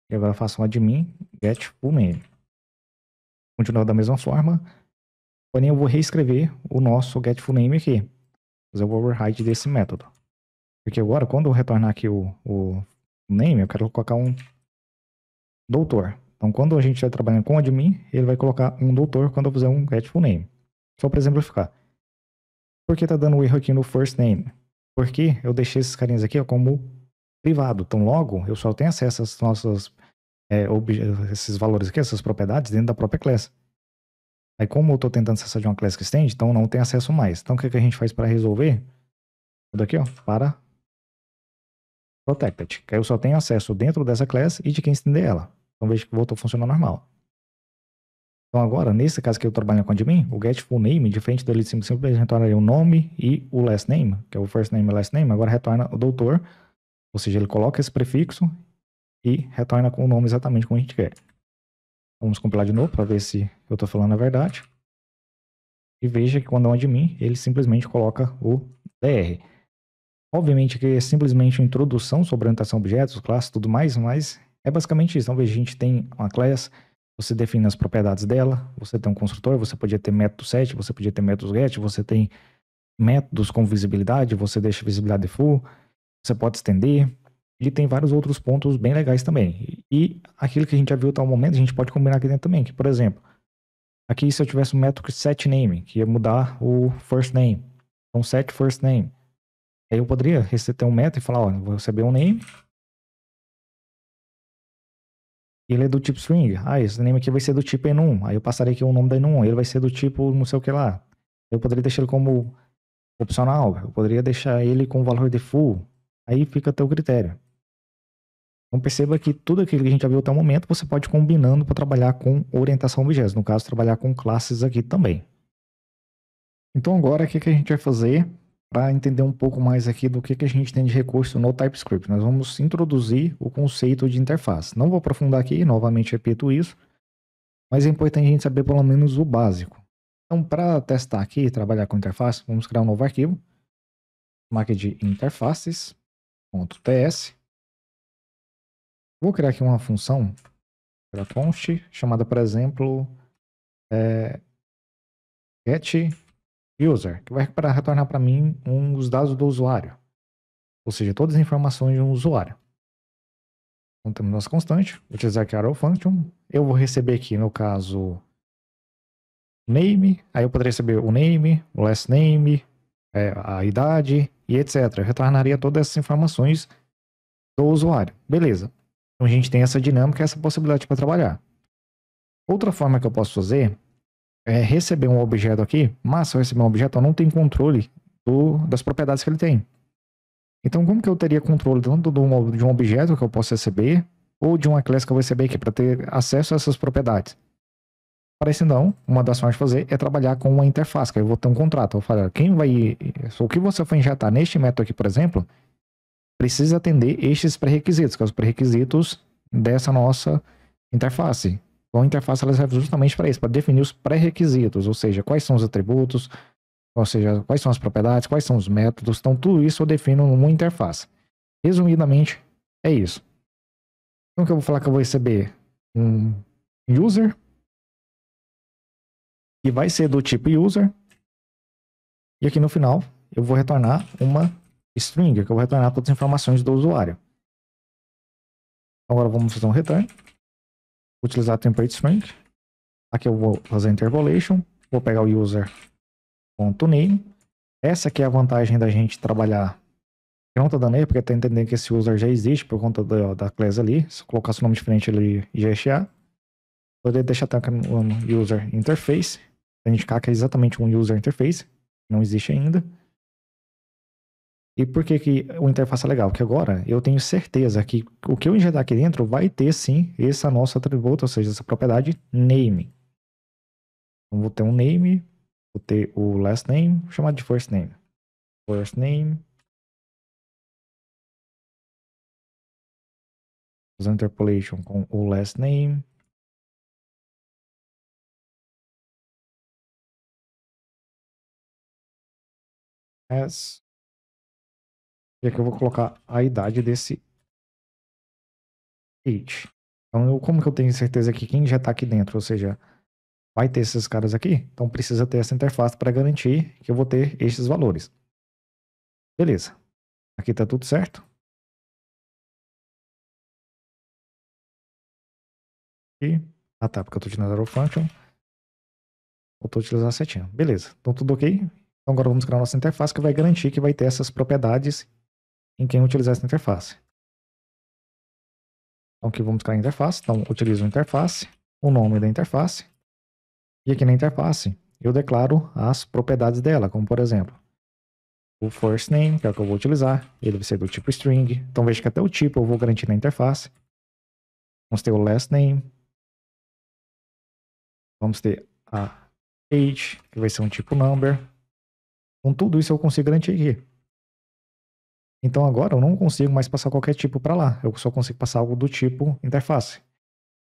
E agora eu faço um admin get full name. continuando da mesma forma. Porém, eu vou reescrever o nosso get full name aqui. Fazer o override desse método. Porque agora, quando eu retornar aqui o, o name, eu quero colocar um doutor. Então, quando a gente está trabalhando com admin, ele vai colocar um doutor quando eu fizer um get full name. Só para exemplificar. Por que tá dando um erro aqui no first name? Porque eu deixei esses carinhas aqui ó, como privado. Então, logo, eu só tenho acesso às nossas, é, esses valores aqui, essas propriedades, dentro da própria classe. Aí, como eu estou tentando acessar de uma classe que estende, então não tem acesso mais. Então, o que, que a gente faz para resolver? Tudo aqui, ó, para protected. Que aí eu só tenho acesso dentro dessa classe e de quem estender ela. Então, veja que voltou a funcionar normal. Então agora, nesse caso que eu trabalho com admin, o get full name, diferente do elite simples, simplesmente retorna o nome e o last name, que é o first name e last name, agora retorna o doutor, ou seja, ele coloca esse prefixo e retorna com o nome exatamente como a gente quer. Vamos compilar de novo para ver se eu estou falando a verdade. E veja que quando é um admin, ele simplesmente coloca o dr. Obviamente que é simplesmente introdução sobre orientação a objetos, classes, tudo mais, mas é basicamente isso. Então veja, a gente tem uma classe você define as propriedades dela, você tem um construtor, você podia ter método set, você podia ter métodos get, você tem métodos com visibilidade, você deixa visibilidade full, você pode estender. E tem vários outros pontos bem legais também. E aquilo que a gente já viu até o momento, a gente pode combinar aqui dentro também, que por exemplo, aqui se eu tivesse um método set name, que ia mudar o first name, então set first name, aí eu poderia receber um método e falar, ó, vou receber um name, ele é do tipo string. Ah, esse name aqui vai ser do tipo enum. Aí eu passarei aqui o nome da enum. Ele vai ser do tipo não sei o que lá. Eu poderia deixar ele como opcional. Eu poderia deixar ele com valor de full. Aí fica até o critério. Então perceba que tudo aquilo que a gente já viu até o momento, você pode combinando para trabalhar com orientação objetos. No caso, trabalhar com classes aqui também. Então agora o que, que a gente vai fazer? para entender um pouco mais aqui do que, que a gente tem de recurso no TypeScript. Nós vamos introduzir o conceito de interface. Não vou aprofundar aqui, novamente repito isso, mas é importante a gente saber pelo menos o básico. Então, para testar aqui e trabalhar com interface, vamos criar um novo arquivo, marca de interfaces.ts. Vou criar aqui uma função para const, chamada, por exemplo, é, get user, que vai retornar para mim um, os dados do usuário. Ou seja, todas as informações de um usuário. Então temos nossa constante, utilizar aqui arrow function. Eu vou receber aqui, no caso, name, aí eu poderia receber o name, o last name, é, a idade e etc. Eu retornaria todas essas informações do usuário. Beleza. Então a gente tem essa dinâmica, essa possibilidade para trabalhar. Outra forma que eu posso fazer é, receber um objeto aqui, mas se eu receber um objeto, eu não tenho controle do, das propriedades que ele tem. Então, como que eu teria controle tanto de um, de um objeto que eu posso receber, ou de uma classe que eu vou receber aqui para ter acesso a essas propriedades? Parece não, uma das formas de fazer é trabalhar com uma interface, que eu vou ter um contrato. Eu vou falar, quem vai. O que você for injetar neste método aqui, por exemplo, precisa atender estes pré-requisitos, que são os pré-requisitos dessa nossa interface. Então, a interface ela serve justamente para isso, para definir os pré-requisitos, ou seja, quais são os atributos, ou seja, quais são as propriedades, quais são os métodos. Então, tudo isso eu defino numa interface. Resumidamente, é isso. Então, o que eu vou falar que eu vou receber um user, que vai ser do tipo user, e aqui no final eu vou retornar uma string, que eu vou retornar todas as informações do usuário. Agora vamos fazer um return. Vou utilizar template string. Aqui eu vou fazer interpolation. Vou pegar o user.name. Essa aqui é a vantagem da gente trabalhar. Eu não está dando erro, porque está entendendo que esse user já existe por conta da, da class ali. Se eu colocasse o um nome diferente ali, já rechear. Poderia deixar até um user interface. Para indicar que é exatamente um user interface. Não existe ainda. E por que, que o interface é legal? Porque agora eu tenho certeza que o que eu injetar aqui dentro vai ter sim essa nossa atributo, ou seja, essa propriedade name. Então, vou ter um name, vou ter o last name, vou chamar de first name. First name. Fazer interpolation com o last name. As é e aqui eu vou colocar a idade desse age. Então, eu, como que eu tenho certeza que quem já está aqui dentro, ou seja, vai ter esses caras aqui? Então, precisa ter essa interface para garantir que eu vou ter esses valores. Beleza. Aqui está tudo certo. e Ah, tá, porque eu estou utilizando o function. Vou a utilizar a setinha. Beleza. Então, tudo ok? Então, agora vamos criar nossa interface que vai garantir que vai ter essas propriedades em quem utilizar essa interface. Então aqui vamos criar a interface, então utilizo a interface, o nome da interface, e aqui na interface eu declaro as propriedades dela, como por exemplo, o first name, que é o que eu vou utilizar, ele vai ser do tipo string, então veja que até o tipo eu vou garantir na interface. Vamos ter o last name, vamos ter a age, que vai ser um tipo number. Com então, tudo isso eu consigo garantir aqui. Então agora eu não consigo mais passar qualquer tipo para lá, eu só consigo passar algo do tipo interface.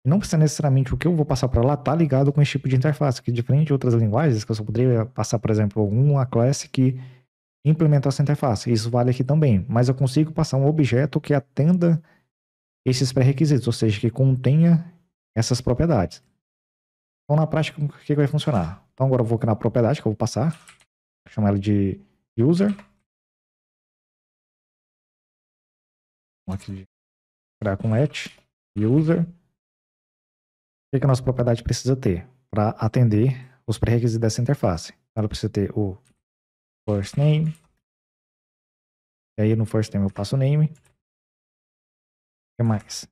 não precisa necessariamente o que eu vou passar para lá tá ligado com esse tipo de interface, que diferente de outras linguagens, que eu só poderia passar, por exemplo, uma classe que implementa essa interface. Isso vale aqui também, mas eu consigo passar um objeto que atenda esses pré-requisitos, ou seja, que contenha essas propriedades. Então, na prática, o que vai funcionar? Então, agora eu vou aqui na propriedade que eu vou passar, vou chamar ela de user. aqui criar com let user. O que, que a nossa propriedade precisa ter para atender os pré-requisitos dessa interface? Ela precisa ter o first name. E aí no first name eu passo o name. O que mais?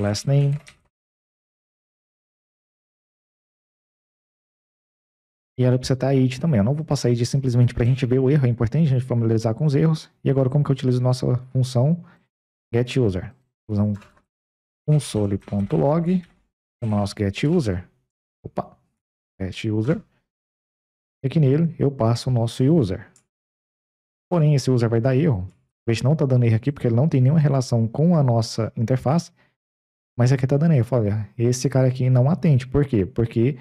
Last name. E ela precisa estar id também. Eu não vou passar id simplesmente para a gente ver o erro. É importante a gente familiarizar com os erros. E agora, como que eu utilizo nossa função getUser? Usar um console.log, o nosso getUser. Opa! getUser. E aqui nele, eu passo o nosso user. Porém, esse user vai dar erro. A gente não está dando erro aqui, porque ele não tem nenhuma relação com a nossa interface. Mas aqui está dando erro. Olha, esse cara aqui não atende. Por quê? Porque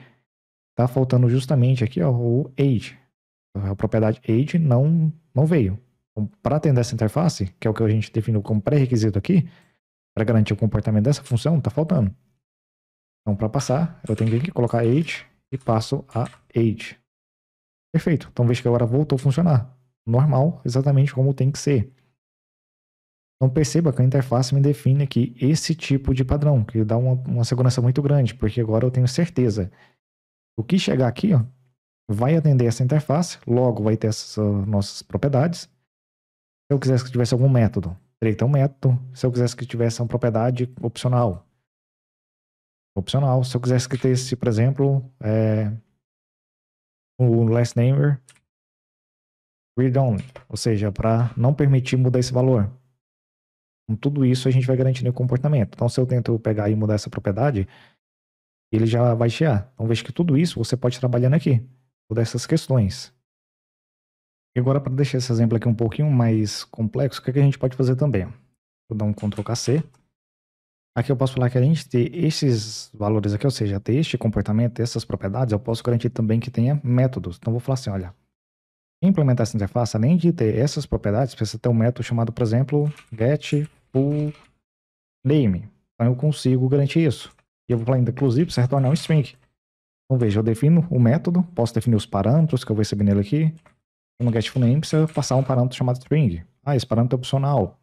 Tá faltando justamente aqui ó, o age. A propriedade age não, não veio. Então, para atender essa interface, que é o que a gente definiu como pré-requisito aqui, para garantir o comportamento dessa função, está faltando. Então, para passar, eu tenho que colocar age e passo a age. Perfeito. Então, veja que agora voltou a funcionar. Normal, exatamente como tem que ser. Então, perceba que a interface me define aqui esse tipo de padrão, que dá uma, uma segurança muito grande, porque agora eu tenho certeza o que chegar aqui, ó, vai atender essa interface, logo vai ter essas nossas propriedades. Se eu quisesse que tivesse algum método, teria que ter um método. Se eu quisesse que tivesse uma propriedade opcional, opcional. Se eu quisesse que tivesse, por exemplo, é, o last name read only, ou seja, para não permitir mudar esse valor. Com tudo isso a gente vai garantir o comportamento. Então se eu tento pegar e mudar essa propriedade, ele já vai chiar. Ah, então veja que tudo isso você pode trabalhar trabalhando aqui, todas essas questões. E agora para deixar esse exemplo aqui um pouquinho mais complexo, o que, é que a gente pode fazer também? Vou dar um Ctrl KC. Aqui eu posso falar que além de ter esses valores aqui, ou seja, ter este comportamento, ter essas propriedades, eu posso garantir também que tenha métodos. Então vou falar assim, olha, implementar essa assim interface, é além de ter essas propriedades, precisa ter um método chamado, por exemplo, get name. Então eu consigo garantir isso. E eu vou falar ainda inclusive certo? você retornar um string. Então veja, eu defino o método, posso definir os parâmetros que eu vou receber nele aqui. No getFullName tipo, precisa passar um parâmetro chamado string. Ah, esse parâmetro é opcional.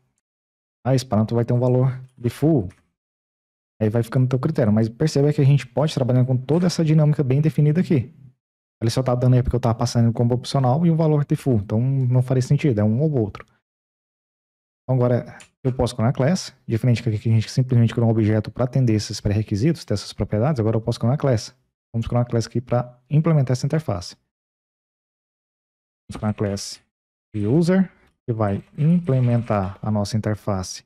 Ah, esse parâmetro vai ter um valor de full. Aí vai ficando no teu critério. Mas perceba que a gente pode trabalhar com toda essa dinâmica bem definida aqui. Ele só tá dando aí porque eu tava passando como opcional e o valor de full. Então não faria sentido, é um ou outro. Então agora eu posso clonar class, diferente que a gente simplesmente criou um objeto para atender esses pré-requisitos, ter essas propriedades, agora eu posso clonar class. Vamos criar uma class aqui para implementar essa interface. Vamos criar uma class user, que vai implementar a nossa interface,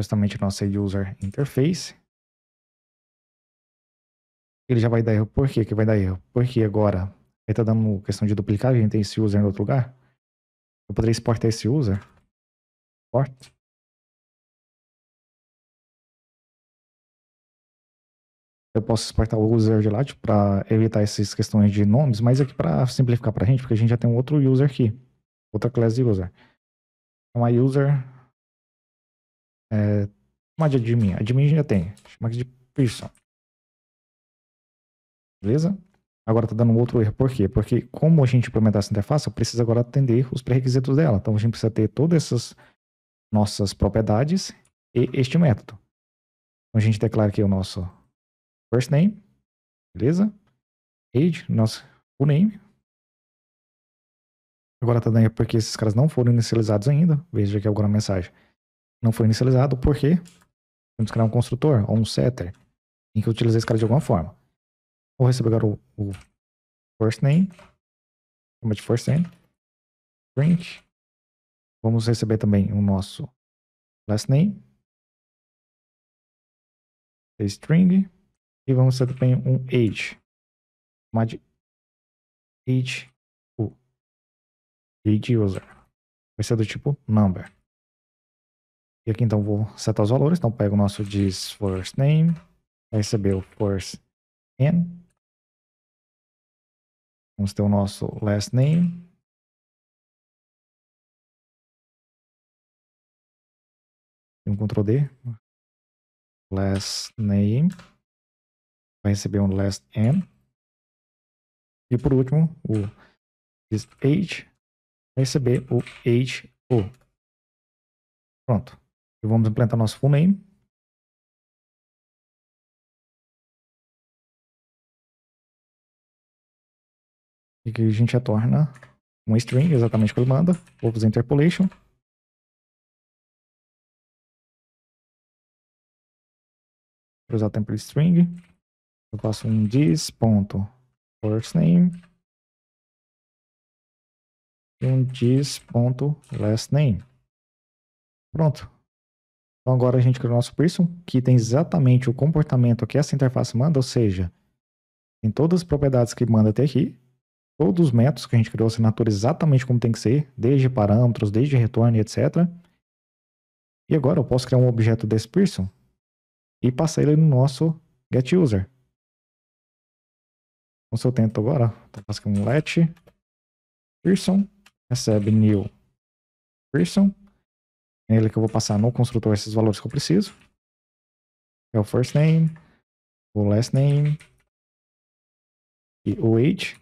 justamente a nossa user interface. Ele já vai dar erro. Por quê que vai dar erro? Porque agora ele está dando questão de duplicar, a gente tem esse user em outro lugar. Eu poderia exportar esse user forte eu posso exportar o user de lá tipo, para evitar essas questões de nomes, mas aqui para simplificar para a gente, porque a gente já tem um outro user aqui, outra classe de user. Então a user é uma de admin, admin a gente já tem, chama de person. Beleza? Agora está dando um outro erro, por quê? Porque como a gente implementar essa interface, eu preciso agora atender os pré-requisitos dela. Então a gente precisa ter todas essas nossas propriedades e este método. Então, a gente declara aqui o nosso first name, beleza? Age, nosso full name. Agora está dando porque esses caras não foram inicializados ainda. Veja aqui alguma mensagem. Não foi inicializado porque temos que criar é um construtor ou um setter em que utilizar esse cara de alguma forma. Vou receber agora o, o first name, chama de first name, print, Vamos receber também o nosso last name, string, e vamos ter também um age, Chamar de age, o age user. Vai ser do tipo number. E aqui então vou setar os valores, então pego o nosso diz first name, vai receber o first n. Vamos ter o nosso last name, um Ctrl D. Last name. Vai receber um last n. E por último, o list age vai receber o age o. Pronto. E vamos implementar nosso full name. E que a gente retorna um string, exatamente o que ele manda, poucos interpolation. para usar o template string, eu faço um this.firstname e um this.lastname. Pronto. Então agora a gente criou o nosso person que tem exatamente o comportamento que essa interface manda, ou seja, tem todas as propriedades que manda até aqui, todos os métodos que a gente criou a assinatura exatamente como tem que ser, desde parâmetros, desde retorno, etc. E agora eu posso criar um objeto desse person e passei ele no nosso get user. Então, se eu tento agora, tá faço um let person recebe new person é ele que eu vou passar no construtor esses valores que eu preciso, é o first name, o last name e o age.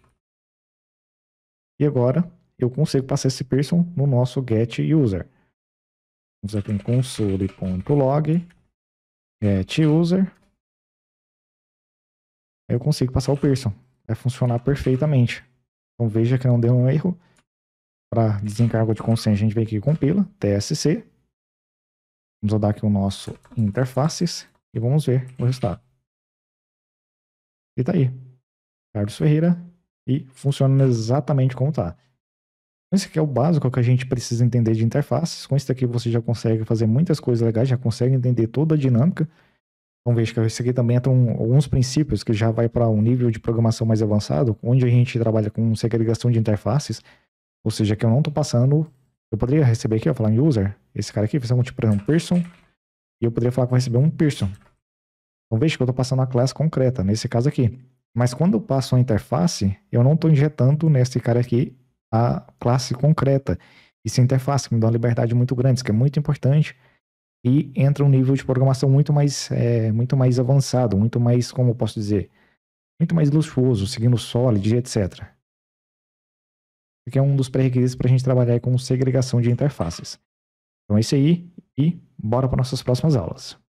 E agora eu consigo passar esse person no nosso get user. Vamos aqui em console.log get é, user. eu consigo passar o person. Vai funcionar perfeitamente. Então veja que não deu um erro. Para desencargo de consciência, a gente vem aqui e compila, TSC. Vamos rodar aqui o nosso interfaces e vamos ver o resultado. E tá aí. Carlos Ferreira e funciona exatamente como tá. Esse aqui é o básico que a gente precisa entender de interfaces. Com isso daqui você já consegue fazer muitas coisas legais, já consegue entender toda a dinâmica. Então veja que esse aqui também entra um, alguns princípios que já vai para um nível de programação mais avançado, onde a gente trabalha com segregação de interfaces, ou seja, que eu não estou passando, eu poderia receber aqui, ó, falar em user, esse cara aqui, fazer um tipo um person, e eu poderia falar que eu receber um person. Então veja que eu estou passando uma classe concreta, nesse caso aqui. Mas quando eu passo a interface, eu não estou injetando nesse cara aqui a classe concreta. Isso é interface, que me dá uma liberdade muito grande, isso que é muito importante. E entra um nível de programação muito mais, é, muito mais avançado, muito mais, como eu posso dizer, muito mais luxuoso, seguindo Solid, etc. Isso que é um dos pré-requisitos para a gente trabalhar com segregação de interfaces. Então é isso aí e bora para nossas próximas aulas.